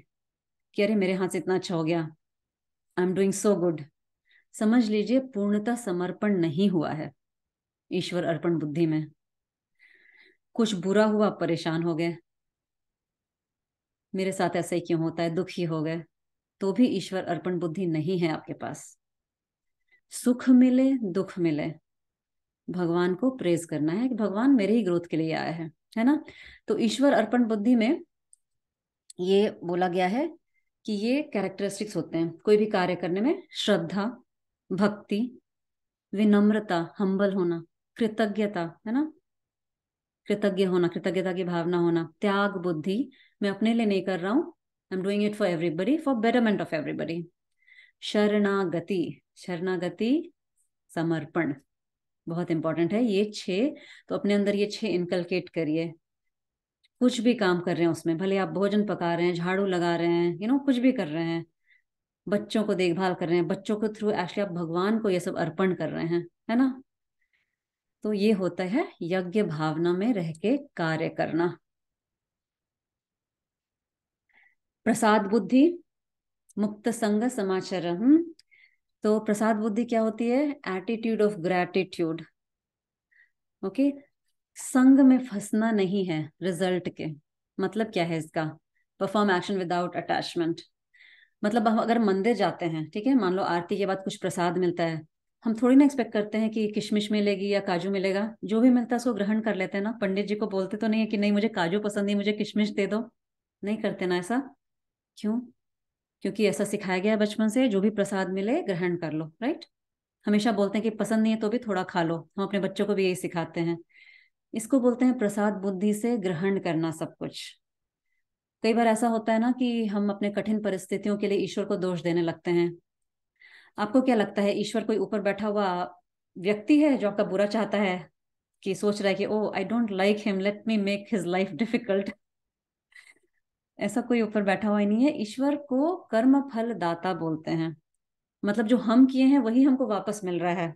कि अरे मेरे हाथ से इतना अच्छा हो गया I am doing so good समझ लीजिए पूर्णता समर्पण नहीं हुआ है ईश्वर अर्पण बुद्धि में कुछ बुरा हुआ परेशान हो गए मेरे साथ ऐसे क्यों होता है दुखी हो गए तो भी ईश्वर अर्पण बुद्धि नहीं है आपके पास सुख मिले दुख मिले भगवान को प्रेज करना है कि भगवान मेरे ही ग्रोथ के लिए आया है है ना तो ईश्वर अर्पण बुद्धि में ये बोला गया है कि ये कैरेक्टरिस्टिक्स होते हैं कोई भी कार्य करने में श्रद्धा भक्ति विनम्रता हम्बल होना कृतज्ञता है ना कृतज्ञ होना कृतज्ञता की भावना होना त्याग बुद्धि मैं अपने लिए नहीं कर रहा हूँ I am doing it for everybody for betterment of everybody शरणागति शरणागति समर्पण बहुत इंपॉर्टेंट है ये छे तो अपने अंदर ये छे इनकलकेट करिए कुछ भी काम कर रहे हैं उसमें भले आप भोजन पका रहे हैं झाड़ू लगा रहे हैं यू नो कुछ भी कर रहे हैं बच्चों को देखभाल कर रहे हैं बच्चों को थ्रू एक्चुअली आप भगवान को ये सब अर्पण कर रहे हैं है ना तो ये होता है यज्ञ भावना में रह के कार्य करना प्रसाद बुद्धि मुक्त संग समाचार तो प्रसाद बुद्धि क्या होती है एटीट्यूड ऑफ ग्रेटिट्यूड ओके संग में फंसना नहीं है रिजल्ट के मतलब क्या है इसका परफॉर्म एक्शन विदाउट अटैचमेंट मतलब हम अगर मंदिर जाते हैं ठीक है मान लो आरती के बाद कुछ प्रसाद मिलता है हम थोड़ी ना एक्सपेक्ट करते हैं कि किशमिश मिलेगी या काजू मिलेगा जो भी मिलता है उसको ग्रहण कर लेते हैं ना पंडित जी को बोलते तो नहीं है कि नहीं मुझे काजू पसंद नहीं मुझे किशमिश दे दो नहीं करते ना ऐसा क्यों क्योंकि ऐसा सिखाया गया है बचपन से जो भी प्रसाद मिले ग्रहण कर लो राइट हमेशा बोलते हैं कि पसंद नहीं है तो भी थोड़ा खा लो हम अपने बच्चों को भी यही सिखाते हैं इसको बोलते हैं प्रसाद बुद्धि से ग्रहण करना सब कुछ कई बार ऐसा होता है ना कि हम अपने कठिन परिस्थितियों के लिए ईश्वर को दोष देने लगते हैं आपको क्या लगता है ईश्वर कोई ऊपर बैठा हुआ व्यक्ति है जो आपका बुरा चाहता है कि सोच रहा है कि oh I don't like him let me make his life difficult ऐसा कोई ऊपर बैठा हुआ ही नहीं है ईश्वर को कर्म फल दाता बोलते हैं मतलब जो हम किए हैं वही हमको वापस मिल रहा है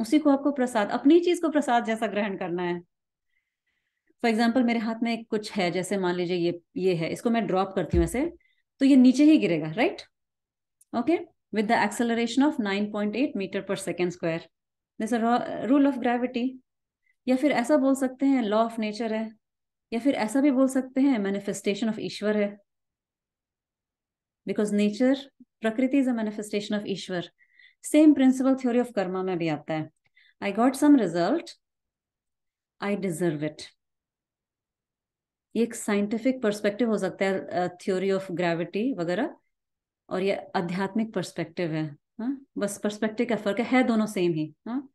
उसी को आपको प्रसाद अपनी चीज को प्रसाद जैसा ग्रहण करना है फॉर एग्जाम्पल मेरे हाथ में कुछ है जैसे मान लीजिए ये ये है इसको मैं ड्रॉप करती हूँ ऐसे तो ये नीचे ही गिरेगा right okay with the acceleration of nine point eight meter per second square जैसे रूल ऑफ ग्रेविटी या फिर ऐसा बोल सकते हैं लॉ ऑफ नेचर है या फिर ऐसा भी बोल सकते हैं मैनिफेस्टेशन ऑफ ईश्वर है बिकॉज नेचर प्रकृति इज अ मैनिफेस्टेशन ऑफ ईश्वर same principle theory of karma में भी आता है I got some result I deserve it ये एक साइंटिफिक परस्पेक्टिव हो सकता है थ्योरी ऑफ ग्रेविटी वगैरह और ये आध्यात्मिक परस्पेक्टिव है हा? बस परस्पेक्टिव का फर्क है दोनों सेम ही हाँ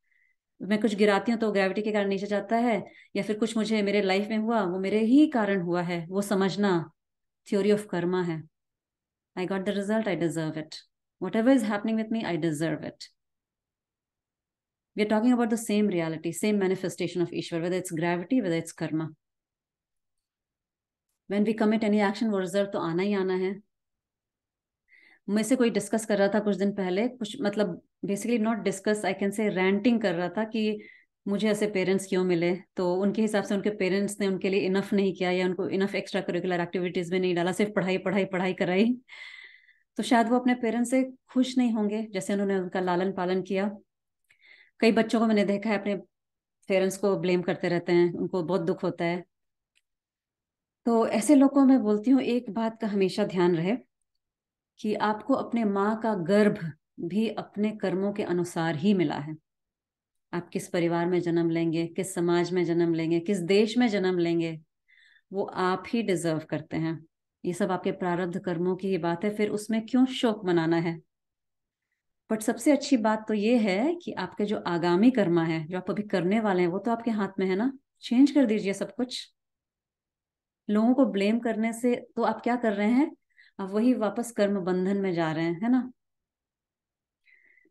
मैं कुछ गिराती हूँ तो ग्रेविटी के कारण नीचे जाता है या फिर कुछ मुझे मेरे लाइफ में हुआ वो मेरे ही कारण हुआ है वो समझना थ्योरी ऑफ कर्मा है I got the result I deserve it whatever is happening with me I deserve it we are talking about the same reality same manifestation of ईश्वर whether it's gravity whether it's karma when we commit any action वो result तो आना ही आना है मैं से कोई discuss कर रहा था कुछ दिन पहले कुछ मतलब basically not discuss I can say ranting कर रहा था कि मुझे ऐसे पेरेंट्स क्यों मिले तो उनके हिसाब से उनके पेरेंट्स ने उनके लिए इनफ नहीं किया या उनको इनफ एक्स्ट्रा करिकुलर एक्टिविटीज में नहीं डाला सिर्फ पढ़ाई पढ़ाई पढ़ाई कराई तो शायद वो अपने पेरेंट्स से खुश नहीं होंगे जैसे उन्होंने उनका लालन पालन किया कई बच्चों को मैंने देखा है अपने पेरेंट्स को ब्लेम करते रहते हैं उनको बहुत दुख होता है तो ऐसे लोगों को मैं बोलती हूँ एक बात का हमेशा ध्यान रहे कि आपको अपने माँ का गर्भ भी अपने कर्मों के अनुसार ही मिला है आप किस परिवार में जन्म लेंगे किस समाज में जन्म लेंगे किस देश में जन्म लेंगे वो आप ही डिजर्व करते हैं ये सब आपके प्रारब्ध कर्मों की ही बात है फिर उसमें क्यों शोक मनाना है बट सबसे अच्छी बात तो ये है कि आपके जो आगामी कर्मा है जो आप अभी करने वाले हैं वो तो आपके हाथ में है ना चेंज कर दीजिए सब कुछ लोगों को ब्लेम करने से तो आप क्या कर रहे हैं अब वही वापस कर्म बंधन में जा रहे हैं है ना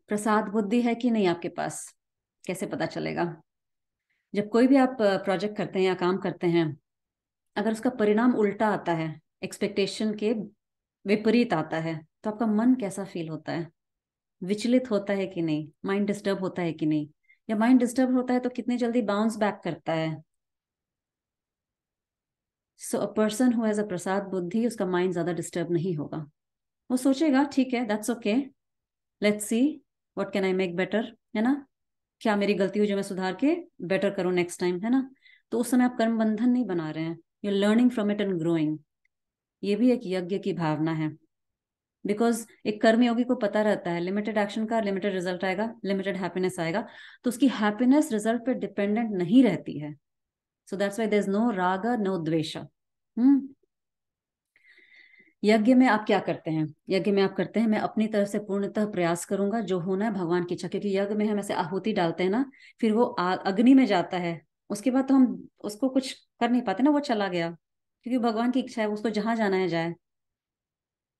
प्रसाद बुद्धि है कि नहीं आपके पास कैसे पता चलेगा जब कोई भी आप प्रोजेक्ट करते हैं या काम करते हैं अगर उसका परिणाम उल्टा आता है एक्सपेक्टेशन के विपरीत आता है तो आपका मन कैसा फील होता है विचलित होता है कि नहीं माइंड डिस्टर्ब होता है कि नहीं या माइंड डिस्टर्ब होता है तो कितनी जल्दी बाउंस बैक करता है so a person who has a प्रसाद बुद्धि उसका माइंड ज्यादा डिस्टर्ब नहीं होगा वो सोचेगा ठीक है that's okay let's see what can I make better है ना क्या मेरी गलती हुई जो मैं सुधार के बेटर करूं नेक्स्ट टाइम है ना तो उस समय आप कर्म बंधन नहीं बना रहे हैं you learning from it and growing ये भी एक यज्ञ की भावना है बिकॉज एक कर्मयोगी को पता रहता है लिमिटेड एक्शन का लिमिटेड रिजल्ट आएगा लिमिटेड हैप्पीनेस आएगा तो उसकी हैप्पीनेस रिजल्ट पे डिपेंडेंट नहीं रहती है So that's why there's no raga, no dvesha. Hmm? यज्ञ में आप क्या करते हैं यज्ञ में आप करते हैं मैं अपनी तरफ से पूर्णतः प्रयास करूंगा जो होना है भगवान की इच्छा क्योंकि यज्ञ में हम ऐसे आहुति डालते हैं ना फिर वो अग्नि में जाता है उसके बाद तो हम उसको कुछ कर नहीं पाते ना वो चला गया क्योंकि भगवान की इच्छा है उसको जहां जाना है जाए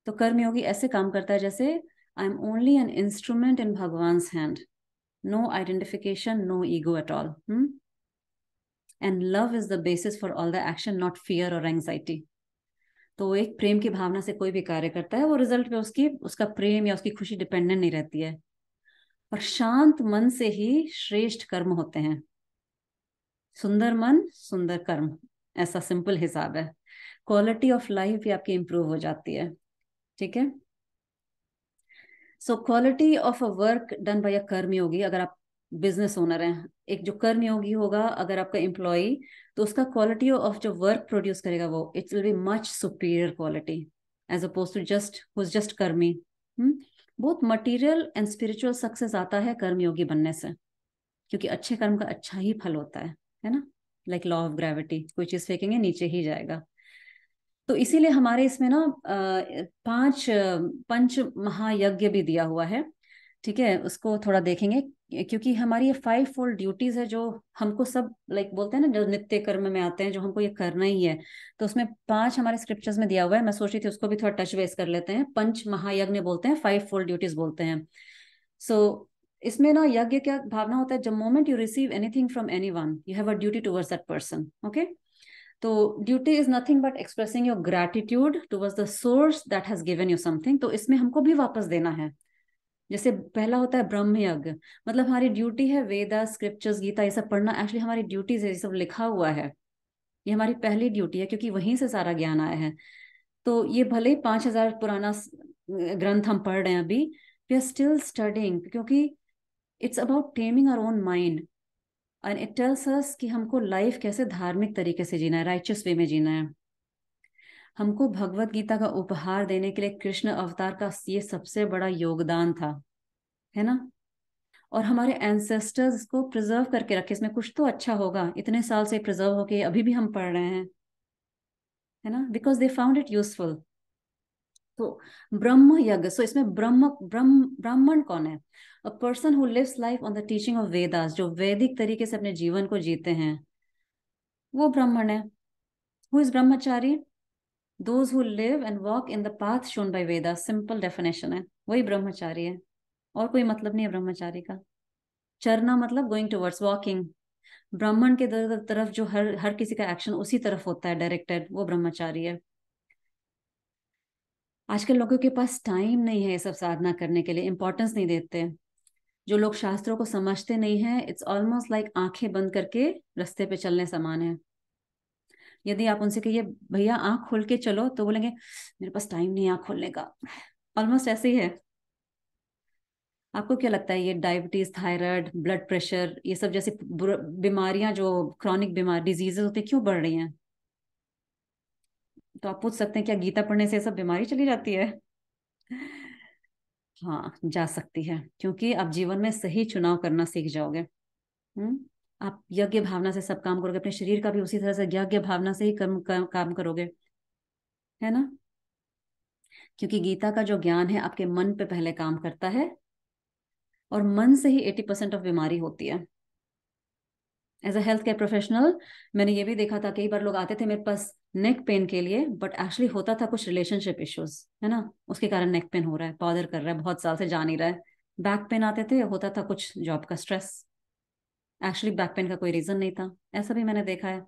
तो कर्म योगी ऐसे काम करता है जैसे I am only an instrument in भगवान hand no identification no ego at all hmm and love is the basis for all the action not fear और एंगजाइटी तो एक प्रेम की भावना से कोई भी कार्य करता है वो रिजल्ट पे उसकी उसका प्रेम या उसकी खुशी डिपेंडेंट नहीं रहती है और शांत मन से ही श्रेष्ठ कर्म होते हैं सुंदर मन सुंदर कर्म ऐसा सिंपल हिसाब है क्वालिटी ऑफ लाइफ भी आपकी इंप्रूव हो जाती है ठीक है so quality of a work done by a कर्मयोगी अगर आप बिजनेस ओनर हैं एक जो कर्मयोगी होगा अगर आपका एम्प्लॉई तो उसका क्वालिटी ऑफ जो वर्क प्रोड्यूस करेगा वो it's will be much superior quality as oppose to just whose just कर्मी हम्म? बहुत मटेरियल एंड स्पिरिचुअल सक्सेस आता है कर्मयोगी बनने से क्योंकि अच्छे कर्म का अच्छा ही फल होता है है ना लाइक लॉ ऑफ ग्रेविटी कोई चीज फेंकेंगे नीचे ही जाएगा तो इसीलिए हमारे इसमें ना पांच पंच महायज्ञ भी दिया हुआ है ठीक है उसको थोड़ा देखेंगे क्योंकि हमारी ये फाइव फोल्ड ड्यूटीज है जो हमको सब लाइक like, बोलते हैं ना जो नित्य कर्म में आते हैं जो हमको ये करना ही है तो उसमें पांच हमारे स्क्रिप्चर्स में दिया हुआ है मैं सोच रही थी उसको भी थोड़ा टच बेस कर लेते हैं पंच महायज्ञ बोलते हैं फाइव फोल्ड ड्यूटीज बोलते हैं सो so, इसमें ना यज्ञ क्या भावना होता है जब moment you receive anything from anyone you have a duty towards that person okay तो duty is nothing but expressing your gratitude towards the source that has given you something तो इसमें हमको भी वापस देना है जैसे पहला होता है ब्रह्म यज्ञ मतलब हमारी ड्यूटी है वेदा स्क्रिप्चर्स गीता ये सब पढ़ना एक्चुअली हमारी ड्यूटीज है ये सब लिखा हुआ है ये हमारी पहली ड्यूटी है क्योंकि वहीं से सारा ज्ञान आया है तो ये भले ही पांच हजार पुराना ग्रंथ हम पढ़ रहे हैं अभी वी आर स्टिल स्टडिंग क्योंकि it's about taming our own mind and it tells us कि हमको लाइफ कैसे धार्मिक तरीके से जीना है राइचस वे में जीना है हमको भगवत गीता का उपहार देने के लिए कृष्ण अवतार का ये सबसे बड़ा योगदान था है ना और हमारे एंसेस्टर्स को प्रिजर्व करके रखे इसमें कुछ तो अच्छा होगा इतने साल से प्रिजर्व होके अभी भी हम पढ़ रहे हैं है ना because they found it useful तो ब्रह्म यज्ञ सो इसमें ब्रह्म ब्रह्म ब्राह्मण कौन है a person who lives life on the teaching of Vedas जो वैदिक तरीके से अपने जीवन को जीते हैं वो ब्राह्मण है हु इज ब्रह्मचारी those who live and walk in the path shown by Veda simple definition है वही ब्रह्मचारी है और कोई मतलब नहीं है ब्रह्मचारी का चरना मतलब गोइंग टूवर्ड्स वॉकिंग ब्राह्मण के तरफ जो हर हर किसी का एक्शन उसी तरफ होता है डायरेक्टेड वो ब्रह्मचारी है आजकल लोगों के पास टाइम नहीं है ये सब साधना करने के लिए इंपॉर्टेंस नहीं देते जो लोग शास्त्रों को समझते नहीं है इट्स ऑलमोस्ट लाइक आंखें बंद करके रस्ते पे चलने समान है यदि आप उनसे कहिए भैया आंख खोल के चलो तो बोलेंगे मेरे पास टाइम नहीं आंख खोलने का ऑलमोस्ट ऐसे ही है आपको क्या लगता है ये डायबिटीज थायराइड ब्लड प्रेशर ये सब जैसी बीमारियां जो क्रॉनिक बीमार डिजीजेज होती क्यों बढ़ रही हैं तो आप पूछ सकते हैं क्या गीता पढ़ने से सब बीमारी चली जाती है हाँ जा सकती है क्योंकि आप जीवन में सही चुनाव करना सीख जाओगे हम्म आप यज्ञ भावना से सब काम करोगे अपने शरीर का भी उसी तरह से यज्ञ भावना से ही कर्म काम करोगे है ना क्योंकि गीता का जो ज्ञान है आपके मन पे पहले काम करता है और मन से ही एटी परसेंट ऑफ बीमारी होती है as a health care professional मैंने ये भी देखा था कई बार लोग आते थे मेरे पास नेक पेन के लिए बट एक्चुअली होता था कुछ रिलेशनशिप इश्यूज है ना उसके कारण नेक पेन हो रहा है पॉदर कर रहा है बहुत साल से जा नहीं रहा है बैक पेन आते थे होता था कुछ जॉब का स्ट्रेस एक्चुअली बैक पेन का कोई रीजन नहीं था ऐसा भी मैंने देखा है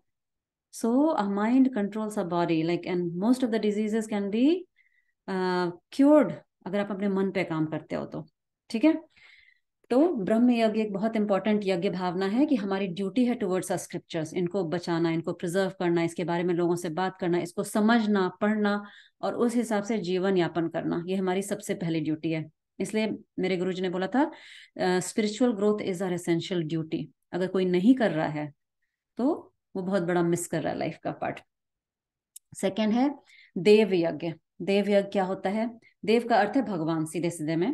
so a mind controls a body like and most of the diseases can be cured अगर आप अपने मन पे काम करते हो तो ठीक है तो ब्रह्म यज्ञ एक बहुत इंपॉर्टेंट यज्ञ भावना है कि हमारी ड्यूटी है टुवर्ड्स आर स्क्रिप्चर्स इनको बचाना इनको प्रिजर्व करना इसके बारे में लोगों से बात करना इसको समझना पढ़ना और उस हिसाब से जीवन यापन करना ये हमारी सबसे पहली ड्यूटी है इसलिए मेरे गुरुजी ने बोला था spiritual growth is our essential duty अगर कोई नहीं कर रहा है तो वो बहुत बड़ा मिस कर रहा है लाइफ का पार्ट सेकेंड है देव यज्ञ देव यज्ञ क्या होता है देव का अर्थ है भगवान सीधे सीधे में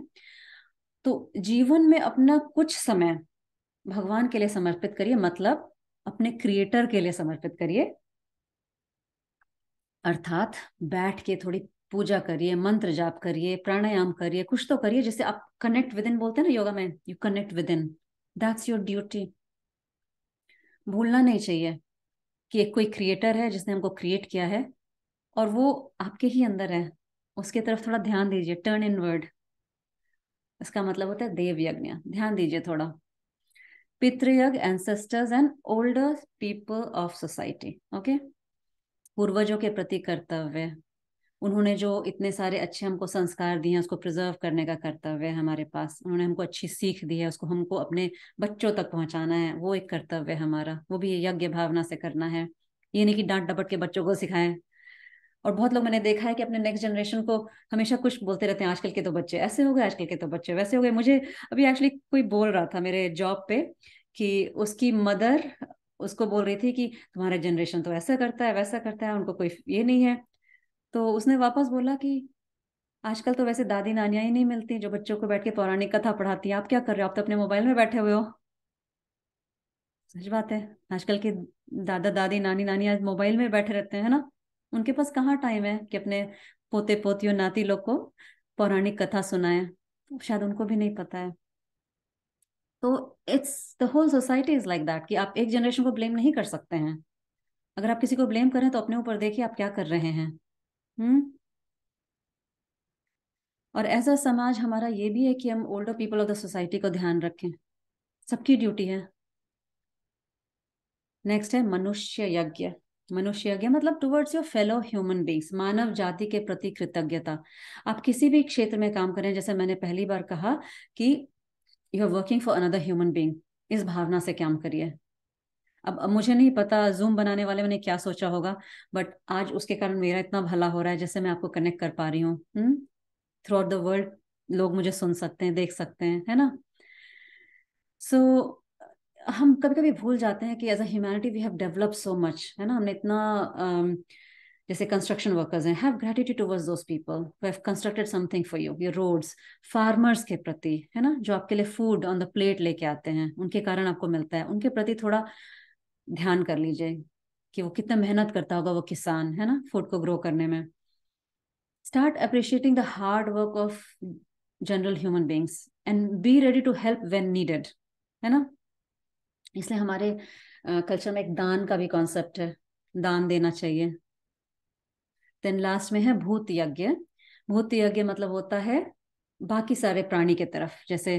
तो जीवन में अपना कुछ समय भगवान के लिए समर्पित करिए मतलब अपने क्रिएटर के लिए समर्पित करिए अर्थात बैठ के थोड़ी पूजा करिए मंत्र जाप करिए प्राणायाम करिए कुछ तो करिए जैसे आप कनेक्ट विद इन बोलते हैं ना योगा में you connect within that's your duty भूलना नहीं चाहिए कि एक कोई क्रिएटर है जिसने हमको क्रिएट किया है और वो आपके ही अंदर है उसके तरफ थोड़ा ध्यान दीजिए टर्न इन वर्ड इसका मतलब होता है देव यज्ञ ध्यान दीजिए थोड़ा पितृयज्ञ ancestors and older people of society okay पूर्वजों के प्रति कर्तव्य उन्होंने जो इतने सारे अच्छे हमको संस्कार दिए हैं उसको प्रिजर्व करने का कर्तव्य है हमारे पास उन्होंने हमको अच्छी सीख दी है उसको हमको अपने बच्चों तक पहुंचाना है वो एक कर्तव्य है हमारा वो भी यज्ञ भावना से करना है ये नहीं कि डांट डपट के बच्चों को सिखाएं और बहुत लोग मैंने देखा है कि अपने नेक्स्ट जनरेशन को हमेशा कुछ बोलते रहते हैं आजकल के तो बच्चे ऐसे हो गए आजकल के तो बच्चे वैसे हो गए मुझे अभी एक्चुअली कोई बोल रहा था मेरे जॉब पे कि उसकी मदर उसको बोल रही थी कि तुम्हारा जनरेशन तो ऐसा करता है वैसा करता है उनको कोई ये नहीं है तो उसने वापस बोला कि आजकल तो वैसे दादी नानियां ही नहीं मिलती जो बच्चों को बैठ के पौराणिक कथा पढ़ाती है आप क्या कर रहे हो आप तो अपने मोबाइल में बैठे हुए हो सच बात है आजकल के दादा दादी नानी नानी आज मोबाइल में बैठे रहते हैं ना उनके पास कहाँ टाइम है कि अपने पोते पोतियों नाती लोग को पौराणिक कथा सुनाए शायद उनको भी नहीं पता है तो it's the whole society is like that कि आप एक जनरेशन को ब्लेम नहीं कर सकते हैं अगर आप किसी को ब्लेम करें तो अपने ऊपर देखिए आप क्या कर रहे हैं हम्म और एज अ समाज हमारा ये भी है कि हम older people of the society को ध्यान रखें सबकी ड्यूटी है नेक्स्ट है मनुष्य यज्ञ मनुष्य यज्ञ मतलब towards your fellow human beings मानव जाति के प्रति कृतज्ञता आप किसी भी क्षेत्र में काम करें जैसे मैंने पहली बार कहा कि you are working for another human being इस भावना से काम करिए अब, मुझे नहीं पता जूम बनाने वाले मैंने क्या सोचा होगा बट आज उसके कारण मेरा इतना भला हो रहा है जैसे मैं आपको कनेक्ट कर पा रही हूँ थ्रू आउट द वर्ल्ड लोग मुझे सुन सकते हैं देख सकते हैं है ना सो so, हम कभी कभी भूल जाते हैं कि as a humanity we have develop so much है ना हमने इतना um, जैसे कंस्ट्रक्शन वर्कर्स हैं have gratitude towards those people who have constructed something for you your roads farmers के प्रति है ना जो आपके लिए फूड ऑन द प्लेट लेके आते हैं उनके कारण आपको मिलता है उनके प्रति थोड़ा ध्यान कर लीजिए कि वो कितना मेहनत करता होगा वो किसान है ना फूड को ग्रो करने में start appreciating the hard work of general human beings and be ready to help when needed है ना इसलिए हमारे कल्चर में एक दान का भी कॉन्सेप्ट है दान देना चाहिए देन लास्ट में है भूत यज्ञ भूत यज्ञ मतलब होता है बाकी सारे प्राणी के तरफ जैसे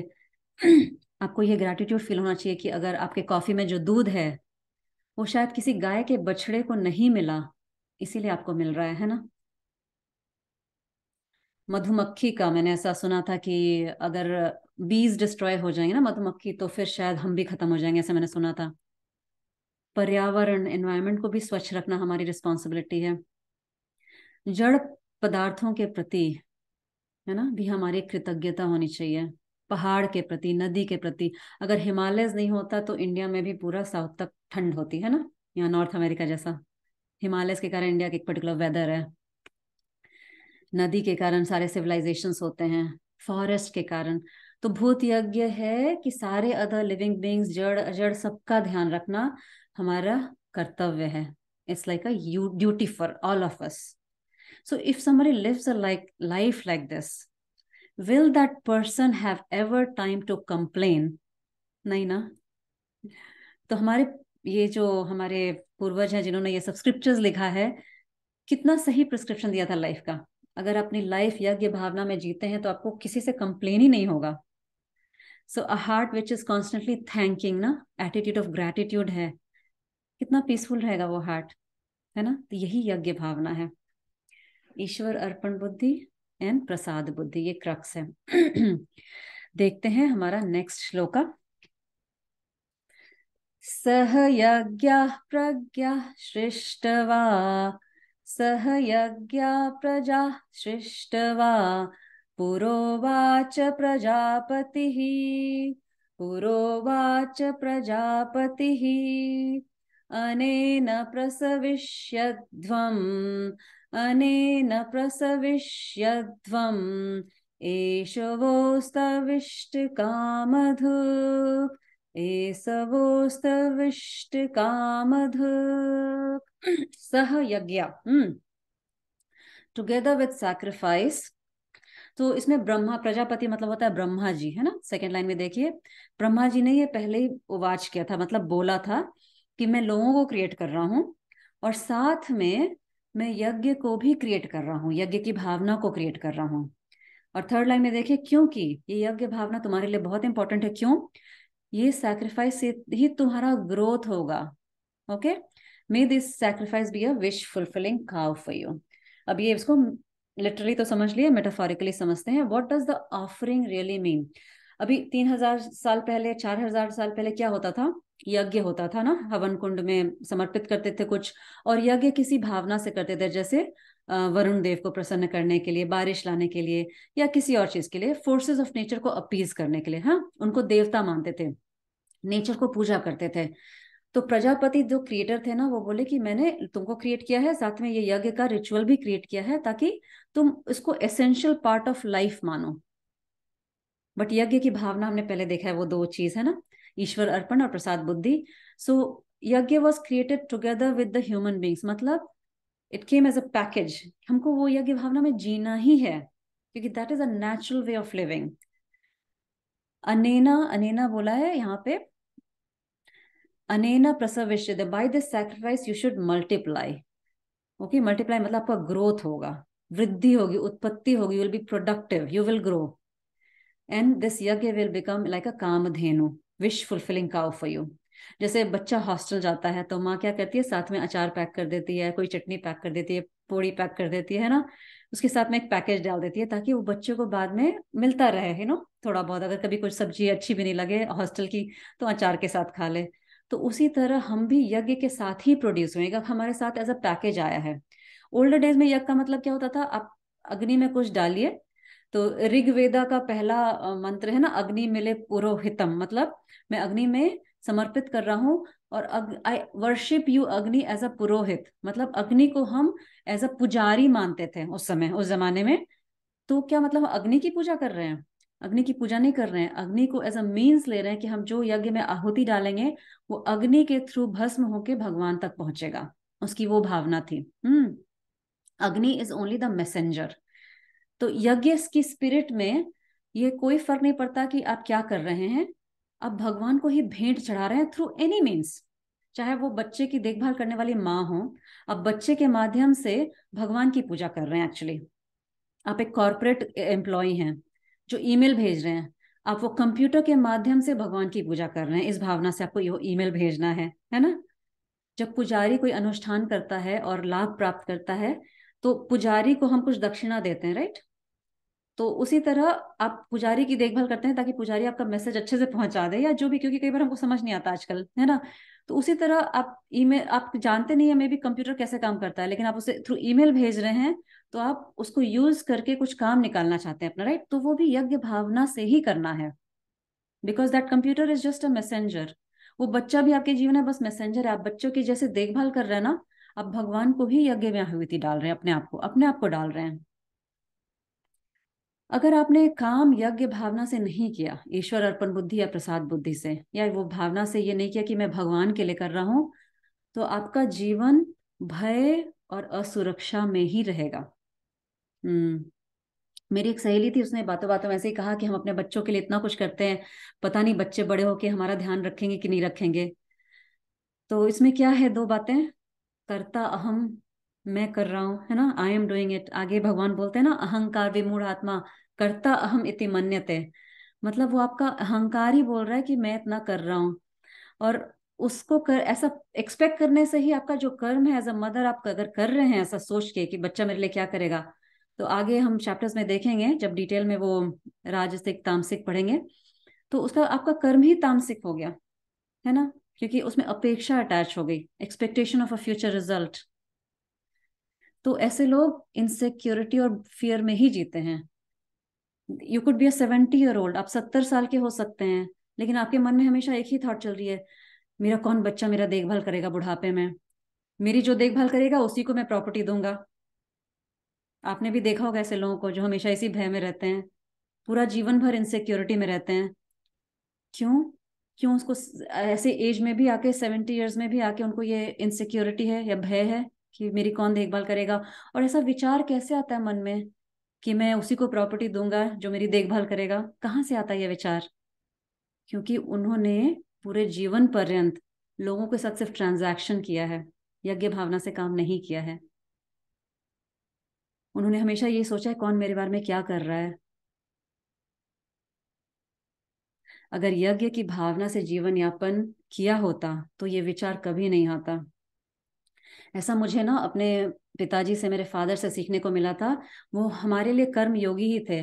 [clears throat] आपको ये ग्रेटिट्यूड फील होना चाहिए कि अगर आपके कॉफी में जो दूध है वो शायद किसी गाय के बछड़े को नहीं मिला इसीलिए आपको मिल रहा है, है ना मधुमक्खी का मैंने ऐसा सुना था कि अगर बीज डिस्ट्रॉय हो जाएंगे ना मधुमक्खी तो फिर शायद हम भी खत्म हो जाएंगे ऐसा मैंने सुना था पर्यावरण एनवायरनमेंट को भी स्वच्छ रखना हमारी रिस्पॉन्सिबिलिटी है जड़ पदार्थों के प्रति है ना भी हमारी कृतज्ञता होनी चाहिए पहाड़ के प्रति नदी के प्रति अगर हिमालय नहीं होता तो इंडिया में भी पूरा साउथ तक ठंड होती है ना यहाँ नॉर्थ अमेरिका जैसा हिमालयस के कारण इंडिया का एक पर्टिकुलर वेदर है नदी के कारण सारे सिविलाइजेशन होते हैं फॉरेस्ट के कारण तो भूत यज्ञ है कि सारे अदर लिविंग बींग्स जड़ अजड़ सबका ध्यान रखना हमारा कर्तव्य है it's like a duty for all of us so if somebody lives a like life like this will that person have ever time to complain नहीं ना तो हमारे ये जो हमारे पूर्वज हैं जिन्होंने ये सब स्क्रिप्चर्स लिखा है कितना सही प्रिस्क्रिप्शन दिया था लाइफ का अगर अपनी लाइफ यज्ञ भावना में जीते हैं तो आपको किसी से कंप्लेन ही नहीं होगा so a heart which is constantly thanking ना एटीट्यूड ऑफ ग्रेटिट्यूड है कितना पीसफुल रहेगा वो हार्ट है ना तो यही यज्ञ भावना है ईश्वर अर्पण बुद्धि एंड प्रसाद बुद्धि ये क्रक्स है [clears throat] देखते हैं हमारा नेक्स्ट श्लोका सह यज्ञ प्रज्ञा सृष्टवा सह यज्ञ प्रजा सृष्टवा पुरोवाच प्रजापति पुरोवाच प्रजापति अनेन प्रसविष्यध्वम् अनेन प्रसविष्यध्वम् एषवोस्तविष्टकामधु एषवोस्तविष्टकामधु सह यज्ञ टुगेदर विथ सैक्रिफाइस तो इसमें ब्रह्मा प्रजापति मतलब होता है ब्रह्मा जी है ना सेकेंड लाइन में देखिए ब्रह्मा जी ने ये पहले ही उवाच किया था मतलब बोला था कि मैं लोगों को क्रिएट कर रहा हूं और साथ में मैं यज्ञ को भी क्रिएट कर रहा हूँ यज्ञ की भावना को क्रिएट कर रहा हूँ और थर्ड लाइन में देखिए क्योंकि ये यज्ञ भावना तुम्हारे लिए बहुत इंपॉर्टेंट है क्यों ये सैक्रिफाइस से ही तुम्हारा ग्रोथ होगा okay may this sacrifice be a wish fulfilling cow for you अब ये इसको लिटरली तो समझ लिए मेटाफोरिकली समझते हैं what does the offering really mean अभी तीन हजार साल पहले चार हजार साल पहले क्या होता था यज्ञ होता था ना हवन कुंड में समर्पित करते थे कुछ और यज्ञ किसी भावना से करते थे जैसे वरुण देव को प्रसन्न करने के लिए बारिश लाने के लिए या किसी और चीज के लिए फोर्सेस ऑफ नेचर को अपीज करने के लिए हाँ उनको देवता मानते थे नेचर को पूजा करते थे तो प्रजापति जो क्रिएटर थे ना वो बोले कि मैंने तुमको क्रिएट किया है साथ में ये यज्ञ का रिचुअल भी क्रिएट किया है ताकि तुम इसको एसेंशियल पार्ट ऑफ लाइफ मानो बट यज्ञ की भावना हमने पहले देखा है वो दो चीज है ना ईश्वर अर्पण और प्रसाद बुद्धि so yagya was created together with the human beings मतलब it came as a package हमको वो यज्ञ भावना में जीना ही है क्योंकि that is a natural way of living अनेना अनेना बोला है यहाँ पे अनेना प्रसविष्य by this sacrifice you should multiply okay multiply मतलब आपका ग्रोथ होगा वृद्धि होगी उत्पत्ति होगी you will be productive you will grow and this yagya will become like a Kamadhenu wish fulfilling cow for you जैसे बच्चा हॉस्टल जाता है तो माँ क्या करती है साथ में अचार पैक कर देती है कोई चटनी पैक कर देती है पोड़ी पैक कर देती है ना उसके साथ में एक पैकेज डाल देती है ताकि वो बच्चों को बाद में मिलता रहे है ना थोड़ा बहुत अगर कभी कुछ सब्जी अच्छी भी नहीं लगे हॉस्टल की तो अचार के साथ खा ले तो उसी तरह हम भी यज्ञ के साथ ही प्रोड्यूस हुए हमारे साथ एज अ पैकेज आया है ओल्डर डेज में यज्ञ का मतलब क्या होता था आप अग्नि में कुछ डालिए तो ऋग्वेदा का पहला मंत्र है ना अग्नि मिले पुरोहितम मतलब मैं अग्नि में समर्पित कर रहा हूँ और I worship you Agni as a purohit मतलब अग्नि को हम एज अ पुजारी मानते थे उस समय उस जमाने में तो क्या मतलब अग्नि की पूजा कर रहे हैं अग्नि की पूजा नहीं कर रहे हैं अग्नि को एज अ मीन्स ले रहे हैं कि हम जो यज्ञ में आहुति डालेंगे वो अग्नि के थ्रू भस्म होके भगवान तक पहुंचेगा उसकी वो भावना थी हम्म अग्नि इज ओनली द मैसेंजर तो यज्ञ की स्पिरिट में ये कोई फर्क नहीं पड़ता कि आप क्या कर रहे हैं आप भगवान को ही भेंट चढ़ा रहे हैं थ्रू एनी मीन्स चाहे वो बच्चे की देखभाल करने वाली माँ हो आप बच्चे के माध्यम से भगवान की पूजा कर रहे हैं एक्चुअली आप एक कॉरपोरेट एम्प्लॉय हैं जो ईमेल भेज रहे हैं आप वो कंप्यूटर के माध्यम से भगवान की पूजा कर रहे हैं इस भावना से आपको ये ईमेल भेजना है है ना जब पुजारी कोई अनुष्ठान करता है और लाभ प्राप्त करता है तो पुजारी को हम कुछ दक्षिणा देते हैं राइट तो उसी तरह आप पुजारी की देखभाल करते हैं ताकि पुजारी आपका मैसेज अच्छे से पहुंचा दे या जो भी क्योंकि कई बार हमको समझ नहीं आता आजकल है ना तो उसी तरह आप ईमेल आप जानते नहीं है मे भी कंप्यूटर कैसे काम करता है लेकिन आप उसे थ्रू ईमेल भेज रहे हैं तो आप उसको यूज करके कुछ काम निकालना चाहते हैं अपना राइट तो वो भी यज्ञ भावना से ही करना है because that computer is just a messenger वो बच्चा भी आपके जीवन है बस मैसेंजर है आप बच्चों की जैसे देखभाल कर रहे हैं ना आप भगवान को ही यज्ञ में आहुति डाल रहे हैं अपने आप को अपने आप को डाल रहे हैं अगर आपने काम यज्ञ भावना से नहीं किया ईश्वर अर्पण बुद्धि या प्रसाद बुद्धि से या वो भावना से ये नहीं किया कि मैं भगवान के लिए कर रहा हूं तो आपका जीवन भय और असुरक्षा में ही रहेगा हम्म मेरी एक सहेली थी उसने बातों बातों में ऐसे ही कहा कि हम अपने बच्चों के लिए इतना कुछ करते हैं पता नहीं बच्चे बड़े होके हमारा ध्यान रखेंगे कि नहीं रखेंगे तो इसमें क्या है दो बातें करता अहम मैं कर रहा हूँ है ना आई एम डूइंग इट आगे भगवान बोलते हैं ना अहंकार विमूढ़ आत्मा करता अहम इति मन्यते मतलब वो आपका अहंकार ही बोल रहा है कि मैं इतना कर रहा हूँ और उसको कर ऐसा एक्सपेक्ट करने से ही आपका जो कर्म है एज अ मदर आप अगर कर रहे हैं ऐसा सोच के कि बच्चा मेरे लिए क्या करेगा तो आगे हम चैप्टर्स में देखेंगे जब डिटेल में वो राजसिक तामसिक पढ़ेंगे तो उसका आपका कर्म ही तामसिक हो गया है ना क्योंकि उसमें अपेक्षा अटैच हो गई expectation of a future result तो ऐसे लोग इनसेक्योरिटी और फियर में ही जीते हैं you could be a seventy year old आप सत्तर साल के हो सकते हैं लेकिन आपके मन में हमेशा एक ही थॉट चल रही है मेरा कौन बच्चा मेरा देखभाल करेगा बुढ़ापे में मेरी जो देखभाल करेगा उसी को मैं प्रॉपर्टी दूंगा आपने भी देखा होगा ऐसे लोगों को जो हमेशा इसी भय में रहते हैं पूरा जीवन भर इनसिक्योरिटी में रहते हैं क्यों क्यों उसको ऐसे एज में भी आके सेवेंटी ईयर्स में भी आके उनको ये इनसिक्योरिटी है या भय है कि मेरी कौन देखभाल करेगा और ऐसा विचार कैसे आता है मन में कि मैं उसी को प्रॉपर्टी दूंगा जो मेरी देखभाल करेगा कहाँ से आता है ये विचार क्योंकि उन्होंने पूरे जीवन पर्यंत लोगों के साथ सिर्फ ट्रांजैक्शन किया है यज्ञ भावना से काम नहीं किया है उन्होंने हमेशा ये सोचा है कौन मेरे बारे में क्या कर रहा है अगर यज्ञ की भावना से जीवन यापन किया होता तो ये विचार कभी नहीं आता ऐसा मुझे ना अपने पिताजी से मेरे फादर से सीखने को मिला था वो हमारे लिए कर्म योगी ही थे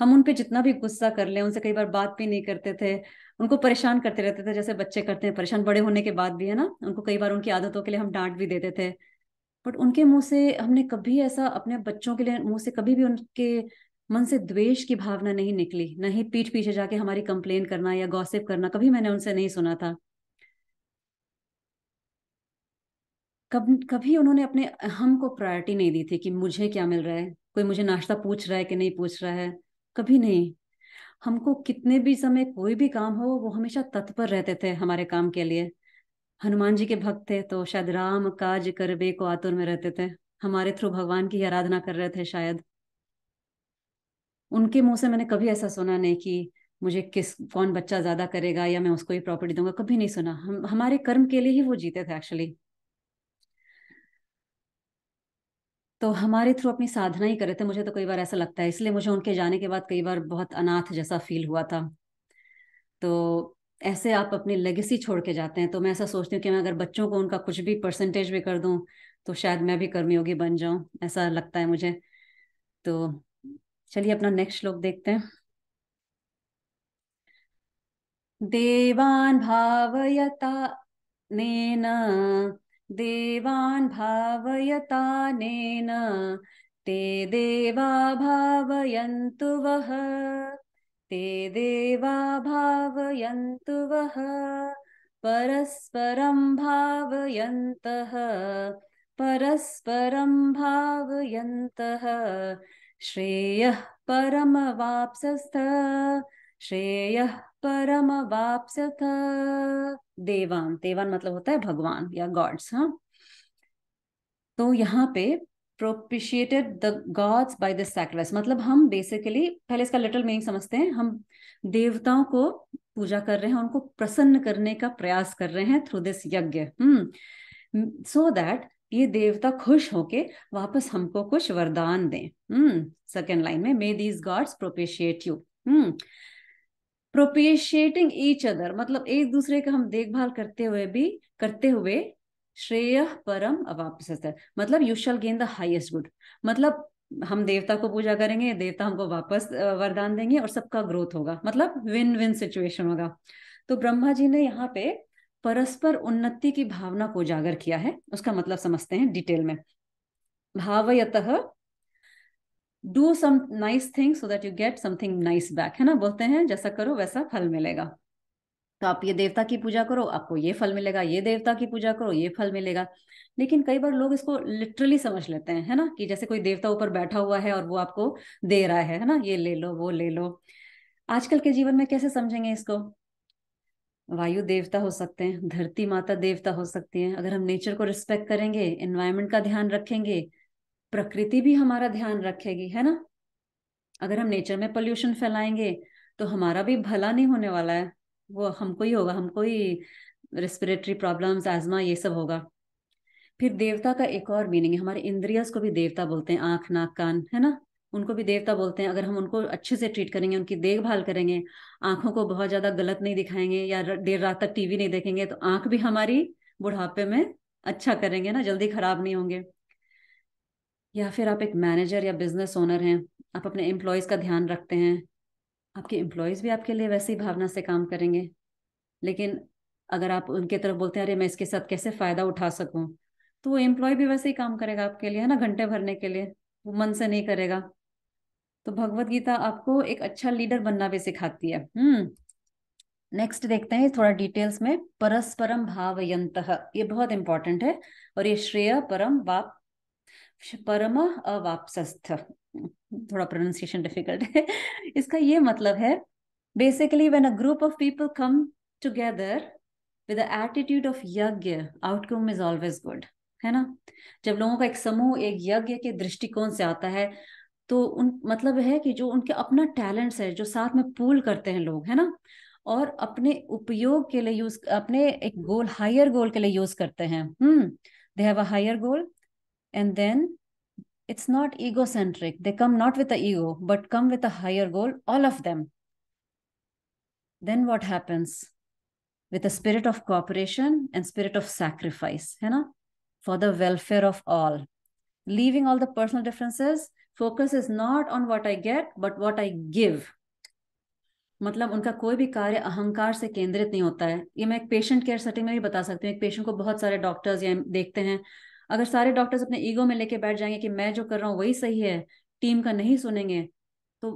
हम उन पे जितना भी गुस्सा कर ले उनसे कई बार बात भी नहीं करते थे उनको परेशान करते रहते थे जैसे बच्चे करते हैं परेशान बड़े होने के बाद भी है ना उनको कई बार उनकी आदतों के लिए हम डांट भी देते थे बट उनके मुंह से हमने कभी ऐसा अपने बच्चों के लिए मुंह से कभी भी उनके मन से द्वेष की भावना नहीं निकली नहीं ही पीठ पीछे जाके हमारी कंप्लेन करना या गॉसिप करना कभी मैंने उनसे नहीं सुना था कब कभी उन्होंने अपने अहम को प्रायोरिटी नहीं दी थी कि मुझे क्या मिल रहा है कोई मुझे नाश्ता पूछ रहा है कि नहीं पूछ रहा है कभी नहीं हमको कितने भी समय कोई भी काम हो वो हमेशा तत्पर रहते थे हमारे काम के लिए हनुमान जी के भक्त थे तो शायद राम काज करबे को आतुर में रहते थे हमारे थ्रू भगवान की आराधना कर रहे थे शायद उनके मुंह से मैंने कभी ऐसा सुना नहीं कि मुझे किस कौन बच्चा ज्यादा करेगा या मैं उसको ही प्रॉपर्टी दूंगा कभी नहीं सुना हम हमारे कर्म के लिए ही वो जीते थे एक्चुअली तो हमारे थ्रू अपनी साधना ही करे थे मुझे तो कई बार ऐसा लगता है इसलिए मुझे उनके जाने के बाद कई बार बहुत अनाथ जैसा फील हुआ था तो ऐसे आप अपनी लेगेसी छोड़ के जाते हैं तो मैं ऐसा सोचती हूँ कि मैं अगर बच्चों को उनका कुछ भी परसेंटेज भी कर दूं तो शायद मैं भी कर्मयोगी बन जाऊं ऐसा लगता है मुझे तो चलिए अपना नेक्स्ट श्लोक देखते हैं देवान भावयता नेना देवान भावयता नेना ते देवा भावयन्तु वह ते देवा भावयन्तु वह परस्परं भावयन्तः परस्परं भावयन्तः श्रेय परम वापसस्थ श्रेय परम परमवाप्सथ देवान देवान मतलब होता है भगवान या गॉड्स हाँ तो यहाँ पे propitiated the gods by the sacrifice मतलब हम बेसिकली पहले इसका लिटल मीनिंग समझते हैं हम देवताओं को पूजा कर रहे हैं उनको प्रसन्न करने का प्रयास कर रहे हैं थ्रू दिस यज्ञ सो हम्म। दैट ये देवता खुश होके वापस हमको कुछ वरदान दें हम्म सेकेंड लाइन में may these gods propitiate you hmm propitiating each other मतलब एक दूसरे का हम देखभाल करते हुए भी करते हुए श्रेय परम अवापस मतलब you shall gain the highest good मतलब हम देवता को पूजा करेंगे देवता हमको वापस वरदान देंगे और सबका ग्रोथ होगा मतलब विन विन सिचुएशन होगा तो ब्रह्मा जी ने यहाँ पे परस्पर उन्नति की भावना को उजागर किया है उसका मतलब समझते हैं डिटेल में भावयत do some nice thing so that you get something nice back है ना बोलते हैं जैसा करो वैसा फल मिलेगा तो आप ये देवता की पूजा करो आपको ये फल मिलेगा ये देवता की पूजा करो ये फल मिलेगा लेकिन कई बार लोग इसको लिटरली समझ लेते हैं है ना कि जैसे कोई देवता ऊपर बैठा हुआ है और वो आपको दे रहा है है ना ये ले लो वो ले लो आजकल के जीवन में कैसे समझेंगे इसको वायु देवता हो सकते हैं धरती माता देवता हो सकती हैं अगर हम नेचर को रिस्पेक्ट करेंगे एनवायरमेंट का ध्यान रखेंगे प्रकृति भी हमारा ध्यान रखेगी है ना अगर हम नेचर में पोल्यूशन फैलाएंगे तो हमारा भी भला नहीं होने वाला है वो हमको ही होगा हमको ही रेस्पिरेटरी प्रॉब्लम्स एजमा ये सब होगा फिर देवता का एक और मीनिंग है हमारे इंद्रियस को भी देवता बोलते हैं आंख नाक कान है ना उनको भी देवता बोलते हैं अगर हम उनको अच्छे से ट्रीट करेंगे उनकी देखभाल करेंगे आंखों को बहुत ज्यादा गलत नहीं दिखाएंगे या देर रात तक टीवी नहीं देखेंगे तो आंख भी हमारी बुढ़ापे में अच्छा करेंगे ना जल्दी खराब नहीं होंगे या फिर आप एक मैनेजर या बिजनेस ओनर हैं आप अपने एम्प्लॉयज का ध्यान रखते हैं आपके एम्प्लॉयज भी आपके लिए वैसे ही भावना से काम करेंगे लेकिन अगर आप उनके तरफ बोलते हैं अरे मैं इसके साथ कैसे फायदा उठा सकूं तो वो एम्प्लॉय भी वैसे ही काम करेगा आपके लिए है ना घंटे भरने के लिए वो मन से नहीं करेगा तो भगवत गीता आपको एक अच्छा लीडर बनना भी सिखाती है हम्म नेक्स्ट देखते हैं थोड़ा डिटेल्स में परस्परम भाव यंत ये बहुत इंपॉर्टेंट है और ये श्रेय परम वाप परम अवापसस्थ थोड़ा प्रोनाउंसिएशन डिफिकल्ट है इसका ये मतलब है basically when a group of people come together with attitude of yagya outcome is always good है ना जब लोगों का एक समूह एक यज्ञ के दृष्टिकोण से आता है तो उन मतलब है कि जो उनके अपना टैलेंट्स है जो साथ में पूल करते हैं लोग है ना और अपने उपयोग के लिए यूज अपने एक गोल हायर गोल के लिए यूज करते हैं hmm they have a higher goal and then it's not ego centric they come not with ego but come with a higher goal all of them then what happens with a spirit of cooperation and spirit of sacrifice है ना for the welfare of all leaving all the personal differences focus is not on what I get but what I give मतलब उनका कोई भी कार्य अहंकार से केंद्रित नहीं होता है ये मैं एक पेशेंट केयर सेटिंग में भी बता सकती हूँ एक पेशेंट को बहुत सारे डॉक्टर्स या देखते हैं अगर सारे डॉक्टर्स अपने ईगो में लेके बैठ जाएंगे कि मैं जो कर रहा हूँ वही सही है टीम का नहीं सुनेंगे तो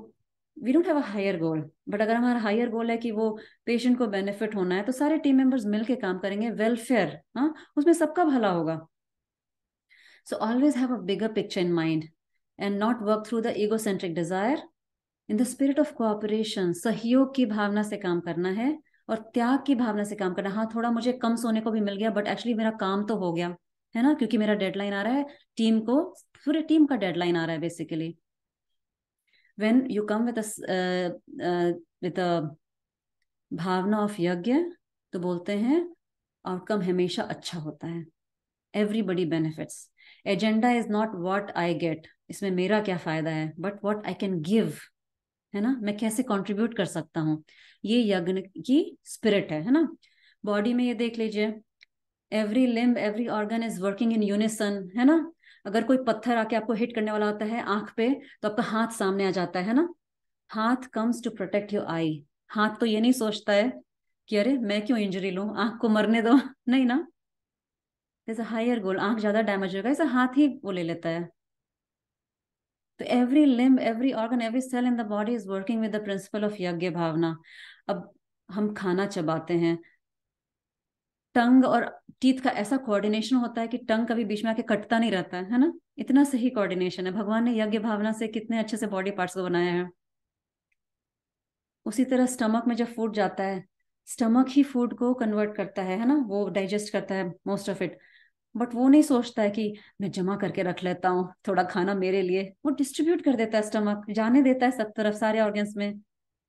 we don't have a higher goal but अगर हमारा हायर गोल है कि वो पेशेंट को बेनिफिट होना है तो सारे टीम मेंबर्स मिलके काम करेंगे वेलफेयर हाँ उसमें सबका भला होगा so always have a bigger picture in mind and not work through the egocentric desire in the spirit of cooperation सहयोग की भावना से काम करना है और त्याग की भावना से काम करना हाँ थोड़ा मुझे कम सोने को भी मिल गया बट एक्चुअली मेरा काम तो हो गया है ना क्योंकि मेरा डेडलाइन आ रहा है टीम को पूरे टीम का डेडलाइन आ रहा है basically when you come with with भावना ऑफ यज्ञ तो बोलते हैं आउटकम हमेशा अच्छा होता है everybody benefits agenda is not what I get इसमें मेरा क्या फायदा है but what I can give है ना मैं कैसे कॉन्ट्रीब्यूट कर सकता हूँ ये यज्ञ की स्पिरिट है है ना बॉडी में ये देख लीजिए every limb every organ is working in unison है ना अगर कोई पत्थर आके आपको हिट करने वाला होता है आंख पे तो आपका हाथ सामने आ जाता है ना हाथ comes to protect your eye हाथ तो ये नहीं सोचता है कि अरे मैं क्यों इंजरी लू आंख को मरने दो [laughs] नहीं ना there's हायर गोल आंख ज्यादा डैमेज होगा hoga हाथ ही वो ले लेता है तो every limb every organ every cell in the body is working with the principle of यज्ञ भावना अब हम खाना चबाते हैं टंग और टीथ का ऐसा कोऑर्डिनेशन होता है कि टंग कभी बीच में आके कटता नहीं रहता है है ना इतना सही कोऑर्डिनेशन है भगवान ने यज्ञ भावना से कितने अच्छे से बॉडी पार्ट्स को बनाया है उसी तरह स्टमक में जब फूड जाता है स्टमक ही फूड को कन्वर्ट करता है है ना वो डाइजेस्ट करता है मोस्ट ऑफ इट बट वो नहीं सोचता है कि मैं जमा करके रख लेता हूँ थोड़ा खाना मेरे लिए वो डिस्ट्रीब्यूट कर देता है स्टमक जाने देता है सब तरफ सारे ऑर्गन्स में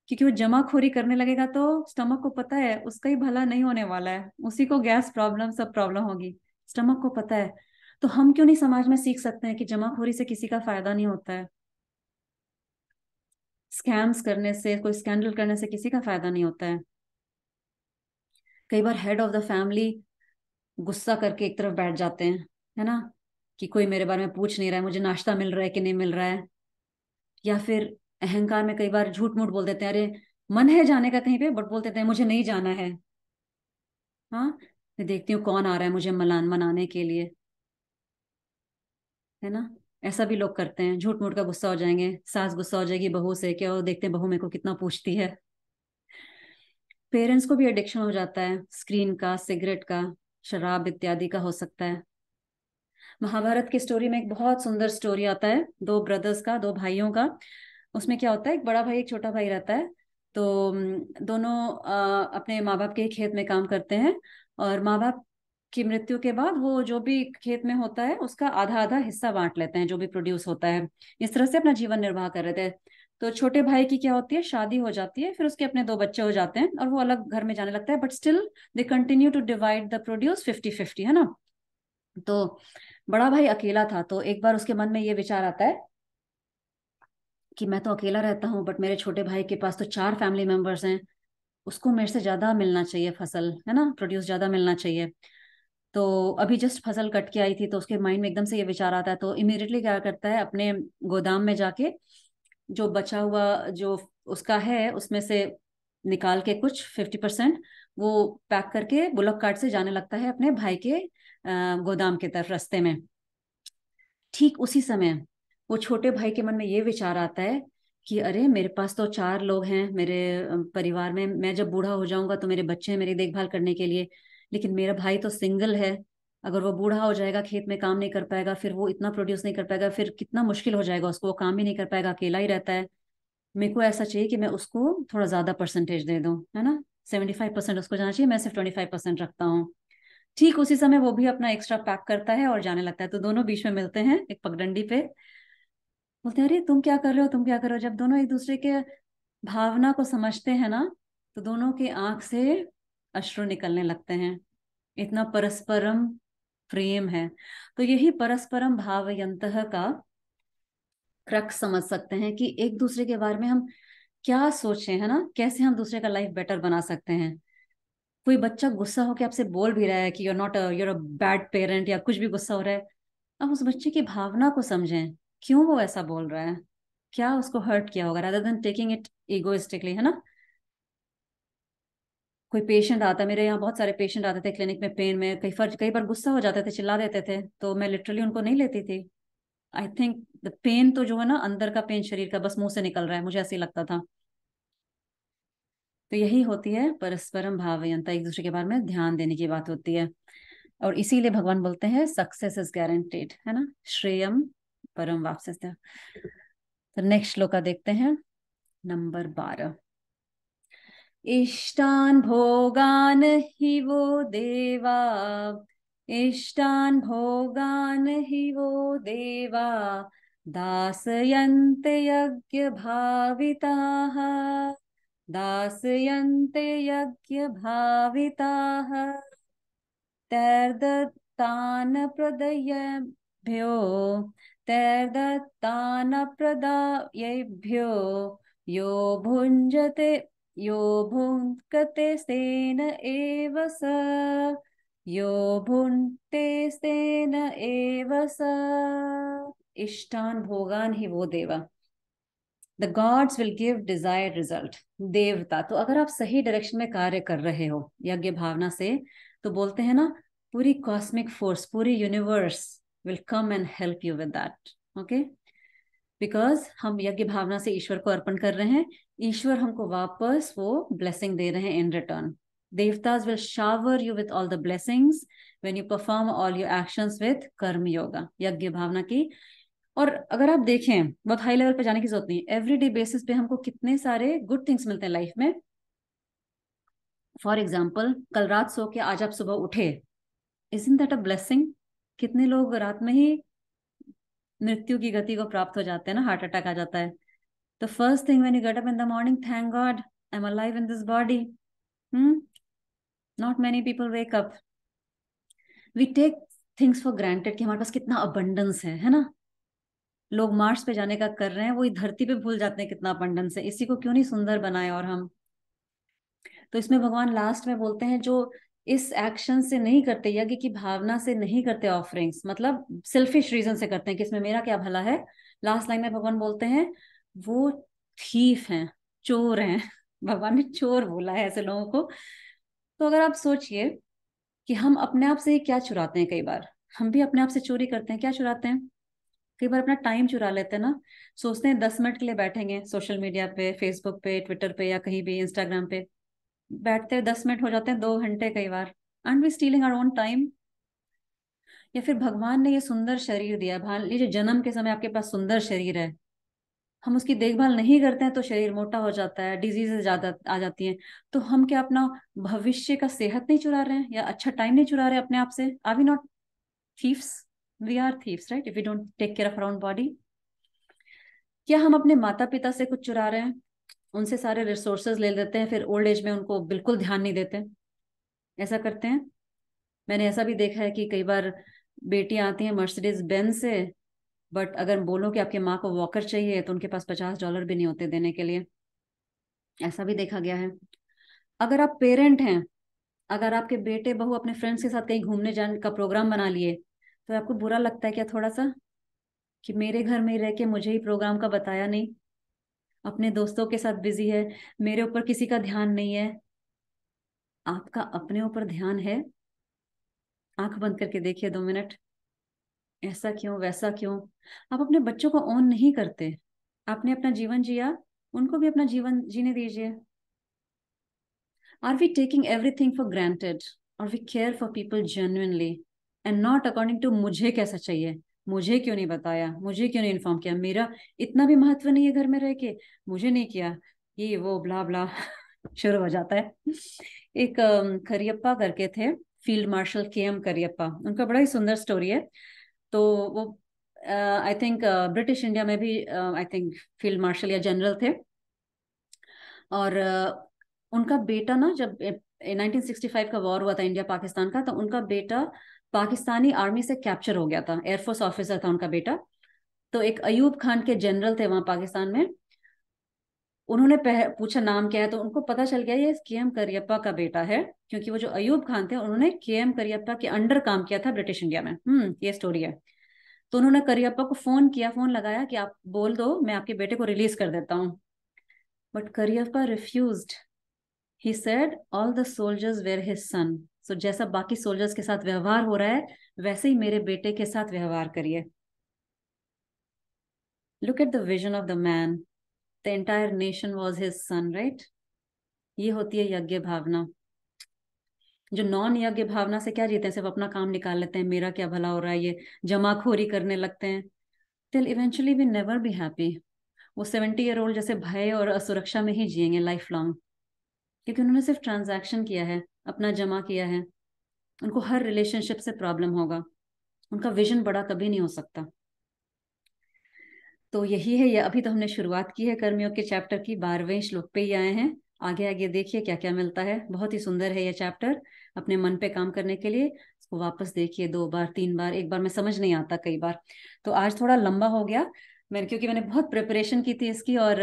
क्योंकि वो जमाखोरी करने लगेगा तो स्टमक को पता है उसका ही भला नहीं होने वाला है उसी को गैस प्रॉब्लम सब प्रॉब्लम होगी स्टमक को पता है तो हम क्यों नहीं समाज में सीख सकते हैं कि जमाखोरी से किसी का फायदा नहीं होता है स्कैम्स करने से कोई स्कैंडल करने से किसी का फायदा नहीं होता है कई बार हेड ऑफ द फैमिली गुस्सा करके एक तरफ बैठ जाते हैं है ना कि कोई मेरे बारे में पूछ नहीं रहा है मुझे नाश्ता मिल रहा है कि नहीं मिल रहा है या फिर अहंकार में कई बार झूठ मूठ बोल देते हैं अरे मन है जाने का कहीं पे बट बोल देते हैं मुझे नहीं जाना है हाँ मैं देखती हूँ कौन आ रहा है मुझे मलान मनाने के लिए है ना ऐसा भी लोग करते हैं झूठ मूठ का गुस्सा हो जाएंगे सास गुस्सा हो जाएगी बहू से क्या देखते हैं बहू मेरे को कितना पूछती है पेरेंट्स को भी एडिक्शन हो जाता है स्क्रीन का सिगरेट का शराब इत्यादि का हो सकता है महाभारत की स्टोरी में एक बहुत सुंदर स्टोरी आता है दो ब्रदर्स का दो भाइयों का उसमें क्या होता है एक बड़ा भाई एक छोटा भाई रहता है तो दोनों अपने माँ बाप के खेत में काम करते हैं और माँ बाप की मृत्यु के बाद वो जो भी खेत में होता है उसका आधा आधा हिस्सा बांट लेते हैं जो भी प्रोड्यूस होता है इस तरह से अपना जीवन निर्वाह कर रहे थे तो छोटे भाई की क्या होती है शादी हो जाती है फिर उसके अपने दो बच्चे हो जाते हैं और वो अलग घर में जाने लगता है but still they continue to divide the produce fifty fifty है ना तो बड़ा भाई अकेला था तो एक बार उसके मन में ये विचार आता है कि मैं तो अकेला रहता हूँ बट मेरे छोटे भाई के पास तो चार फैमिली मेंबर्स हैं उसको मेरे से ज्यादा मिलना चाहिए फसल है ना प्रोड्यूस ज्यादा मिलना चाहिए तो अभी जस्ट फसल कट के आई थी तो उसके माइंड में एकदम से ये विचार आता है तो इमीडिएटली क्या करता है अपने गोदाम में जाके जो बचा हुआ जो उसका है उसमें से निकाल के कुछ फिफ्टी परसेंट वो पैक करके बुलक कार्ट से जाने लगता है अपने भाई के गोदाम के तरफ रास्ते में ठीक उसी समय वो छोटे भाई के मन में ये विचार आता है कि अरे मेरे पास तो चार लोग हैं मेरे परिवार में मैं जब बूढ़ा हो जाऊंगा तो मेरे बच्चे हैं मेरी देखभाल करने के लिए लेकिन मेरा भाई तो सिंगल है अगर वो बूढ़ा हो जाएगा खेत में काम नहीं कर पाएगा फिर वो इतना प्रोड्यूस नहीं कर पाएगा फिर कितना मुश्किल हो जाएगा उसको वो काम भी नहीं कर पाएगा अकेला ही रहता है मेरे को ऐसा चाहिए कि मैं उसको थोड़ा ज्यादा परसेंटेज दे दूँ है ना सेवेंटी फाइव परसेंट उसको जाना चाहिए मैं सिर्फ ट्वेंटी फाइव परसेंट रखता हूँ ठीक उसी समय वो भी अपना एक्स्ट्रा पैक करता है और जाने लगता है तो दोनों बीच में मिलते हैं एक पगडंडी पे बोलते हैं अरे तुम क्या कर रहे हो तुम क्या कर रहे हो जब दोनों एक दूसरे के भावना को समझते हैं ना तो दोनों के आंख से अश्रु निकलने लगते हैं इतना परस्परम प्रेम है तो यही परस्परम भाव यंत का क्रक समझ सकते हैं कि एक दूसरे के बारे में हम क्या सोचे है ना कैसे हम दूसरे का लाइफ बेटर बना सकते हैं कोई बच्चा गुस्सा होकर आपसे बोल भी रहा है कि you're not you're a bad parent या कुछ भी गुस्सा हो रहा है अब उस बच्चे की भावना को समझें क्यों वो ऐसा बोल रहा है क्या उसको हर्ट किया होगा rather than taking it egoistically है ना कोई पेशेंट आता मेरे यहाँ बहुत सारे पेशेंट आते थे क्लिनिक में पेन में कई बार कई बार गुस्सा हो जाते थे चिल्ला देते थे तो मैं लिटरली उनको नहीं लेती थी आई थिंक द पेन तो जो है ना अंदर का पेन शरीर का बस मुंह से निकल रहा है मुझे ऐसे ही लगता था तो यही होती है परस्परम यंता एक दूसरे के बारे में ध्यान देने की बात होती है और इसीलिए भगवान बोलते हैं सक्सेस इज गारंटेड है ना श्रेयम परम वापस तो नेक्स्ट श्लोका देखते हैं नंबर बारह इष्टान भोगान ही वो देवा इष्टान भोगान ही वो देवा दासयन्ते यज्ञभाविताः दासयन्ते यज्ञभाविताः तैर्दत्तान तैर्दत्तानप्रदायेभ्यो यो भुञ्जते यो भुङ्क्ते सेन एव स यो भुङ्क्ते सेन एव स इष्टान भोगान ही वो देवा the gods will give desire result देवता तो अगर आप सही डायरेक्शन में कार्य कर रहे हो यज्ञ भावना से तो बोलते हैं ना पूरी कॉस्मिक फोर्स पूरी universe will come and help you with that okay because हम यज्ञ भावना से ईश्वर को अर्पण कर रहे हैं ईश्वर हमको वापस वो ब्लेसिंग दे रहे हैं इन रिटर्न देवताज will shower you with all the blessings when you perform all your action with karma yoga यज्ञ भावना की और अगर आप देखें बहुत हाई लेवल पे जाने की जरूरत नहीं एवरी डे बेसिस पे हमको कितने सारे गुड थिंग्स मिलते हैं लाइफ में फॉर एग्जाम्पल कल रात सो के आज आप सुबह उठे isn't that a blessing कितने लोग रात में ही मृत्यु की गति को प्राप्त हो जाते हैं ना हार्ट अटैक आ जाता है The first thing when you get up in the morning, thank God I'm alive in this body. Hmm? Not many people wake up. We take things for granted ki hamare paas kitna abundance hai है ना? लोग Mars पे जाने का कर रहे हैं वो धरती पे भूल जाते हैं कितना abundance है इसी को क्यों नहीं सुंदर बनाए और हम तो इसमें भगवान लास्ट में बोलते हैं जो इस एक्शन से नहीं करते यज्ञ की भावना से नहीं करते ऑफरिंग्स मतलब सेल्फिश रीजन से करते हैं कि इसमें मेरा क्या भला है लास्ट लाइन में भगवान बोलते हैं वो थीफ हैं चोर हैं [laughs] भगवान ने चोर बोला है ऐसे लोगों को तो अगर आप सोचिए कि हम अपने आप से क्या चुराते हैं कई बार हम भी अपने आप से चोरी करते हैं क्या चुराते हैं कई बार अपना टाइम चुरा लेते हैं ना सोचते हैं दस मिनट के लिए बैठेंगे सोशल मीडिया पे फेसबुक पे ट्विटर पे या कहीं भी इंस्टाग्राम पे बैठते हैं दस मिनट हो जाते हैं दो घंटे कई बार and we stealing our own time या फिर भगवान ने ये सुंदर शरीर दिया ये लीजिए जन्म के समय आपके पास सुंदर शरीर है हम उसकी देखभाल नहीं करते हैं तो शरीर मोटा हो जाता है डिजीजे ज्यादा आ जाती हैं तो हम क्या अपना भविष्य का सेहत नहीं चुरा रहे हैं या अच्छा टाइम नहीं चुरा रहे अपने आप से are we not thieves we are thieves right if you don't take care of our body क्या हम अपने माता पिता से कुछ चुरा रहे हैं उनसे सारे रिसोर्सेज ले लेते हैं फिर ओल्ड एज में उनको बिल्कुल ध्यान नहीं देते ऐसा करते हैं मैंने ऐसा भी देखा है कि कई बार बेटियां आती हैं मर्सिडीज बेन से बट अगर बोलो कि आपके माँ को वॉकर चाहिए तो उनके पास पचास डॉलर भी नहीं होते देने के लिए ऐसा भी देखा गया है अगर आप पेरेंट हैं अगर आपके बेटे बहू अपने फ्रेंड्स के साथ कहीं घूमने जाने का प्रोग्राम बना लिए तो आपको बुरा लगता है क्या थोड़ा सा कि मेरे घर में रह के मुझे ही प्रोग्राम का बताया नहीं अपने दोस्तों के साथ बिजी है मेरे ऊपर किसी का ध्यान नहीं है आपका अपने ऊपर ध्यान है आंख बंद करके देखिए दो मिनट ऐसा क्यों वैसा क्यों आप अपने बच्चों को ऑन नहीं करते आपने अपना जीवन जिया उनको भी अपना जीवन जीने दीजिए are we taking everything for granted और we care for people genuinely and not according to मुझे कैसा चाहिए मुझे क्यों नहीं बताया मुझे क्यों नहीं इन्फॉर्म किया मेरा इतना भी महत्व नहीं है घर में रह के मुझे नहीं किया ये वो ब्ला ब्ला [laughs] शुरू हो जाता है एक करियप्पा करके थे field marshal K M Cariappa उनका बड़ा ही सुंदर स्टोरी है तो वो आई थिंक ब्रिटिश इंडिया में भी आई थिंक फील्ड मार्शल या जनरल थे और uh, उनका बेटा ना जब 1965 का वॉर हुआ था इंडिया पाकिस्तान का तो उनका बेटा पाकिस्तानी आर्मी से कैप्चर हो गया था एयरफोर्स ऑफिसर था उनका बेटा तो एक अयूब खान के जनरल थे वहाँ पाकिस्तान में उन्होंने पूछा नाम क्या है तो उनको पता चल गया ये के एम करियप्पा का बेटा है क्योंकि वो जो अयूब खान थे उन्होंने के एम करियप्पा के अंडर काम किया था ब्रिटिश इंडिया में हम्म ये स्टोरी है तो उन्होंने करियप्पा को फोन किया फोन लगाया कि आप बोल दो मैं आपके बेटे को रिलीज कर देता हूँ but Cariappa refuse he said all the soldiers were his son so जैसा बाकी सोल्जर्स के साथ व्यवहार हो रहा है वैसे ही मेरे बेटे के साथ व्यवहार करिए look at the vision of the man the entire nation was his son right ये होती है यज्ञ भावना जो नॉन यज्ञ भावना से क्या जीते हैं सिर्फ अपना काम निकाल लेते हैं मेरा क्या भला हो रहा है ये जमाखोरी करने लगते हैं till eventually we never be happy वो सेवेंटी ईयर ओल्ड जैसे भय और असुरक्षा में ही जिएंगे लाइफ लॉन्ग क्योंकि उन्होंने सिर्फ ट्रांजेक्शन किया है अपना जमा किया है उनको हर रिलेशनशिप से प्रॉब्लम होगा उनका विजन बड़ा कभी नहीं हो सकता तो यही है ये अभी तो हमने शुरुआत की है कर्मियों के चैप्टर की बारहवें श्लोक पे ही आए हैं आगे आगे देखिए क्या क्या मिलता है बहुत ही सुंदर है ये चैप्टर अपने मन पे काम करने के लिए इसको वापस देखिए दो बार तीन बार एक बार में समझ नहीं आता कई बार तो आज थोड़ा लंबा हो गया मैंने क्योंकि मैंने बहुत प्रिपरेशन की थी इसकी और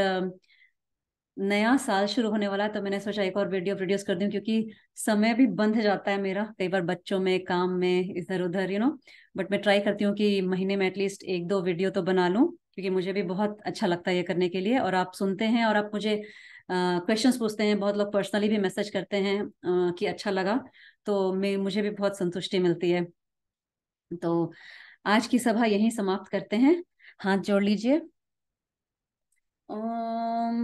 नया साल शुरू होने वाला है तो मैंने सोचा एक और वीडियो प्रोड्यूस कर दूं क्योंकि समय भी बंध जाता है मेरा कई बार बच्चों में काम में इधर उधर यू नो बट मैं ट्राई करती हूँ कि महीने में एटलीस्ट एक दो वीडियो तो बना लूँ क्योंकि मुझे भी बहुत अच्छा लगता है ये करने के लिए और आप सुनते हैं और आप मुझे क्वेश्चंस पूछते हैं बहुत लोग पर्सनली भी मैसेज करते हैं uh, कि अच्छा लगा तो मैं मुझे भी बहुत संतुष्टि मिलती है तो आज की सभा यही समाप्त करते हैं हाथ जोड़ लीजिए ओम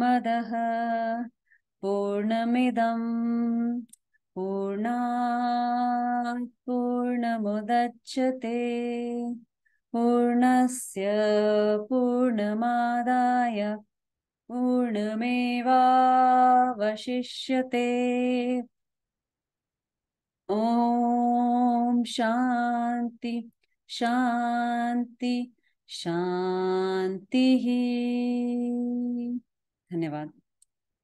मिदम पूर्ण पूर्ण पूर्णमुदच्यते पूर्णस्य पूर्णमादाय पूर्णमेवावशिष्यते ॐ शान्ति शान्ति शान्तिः धन्यवाद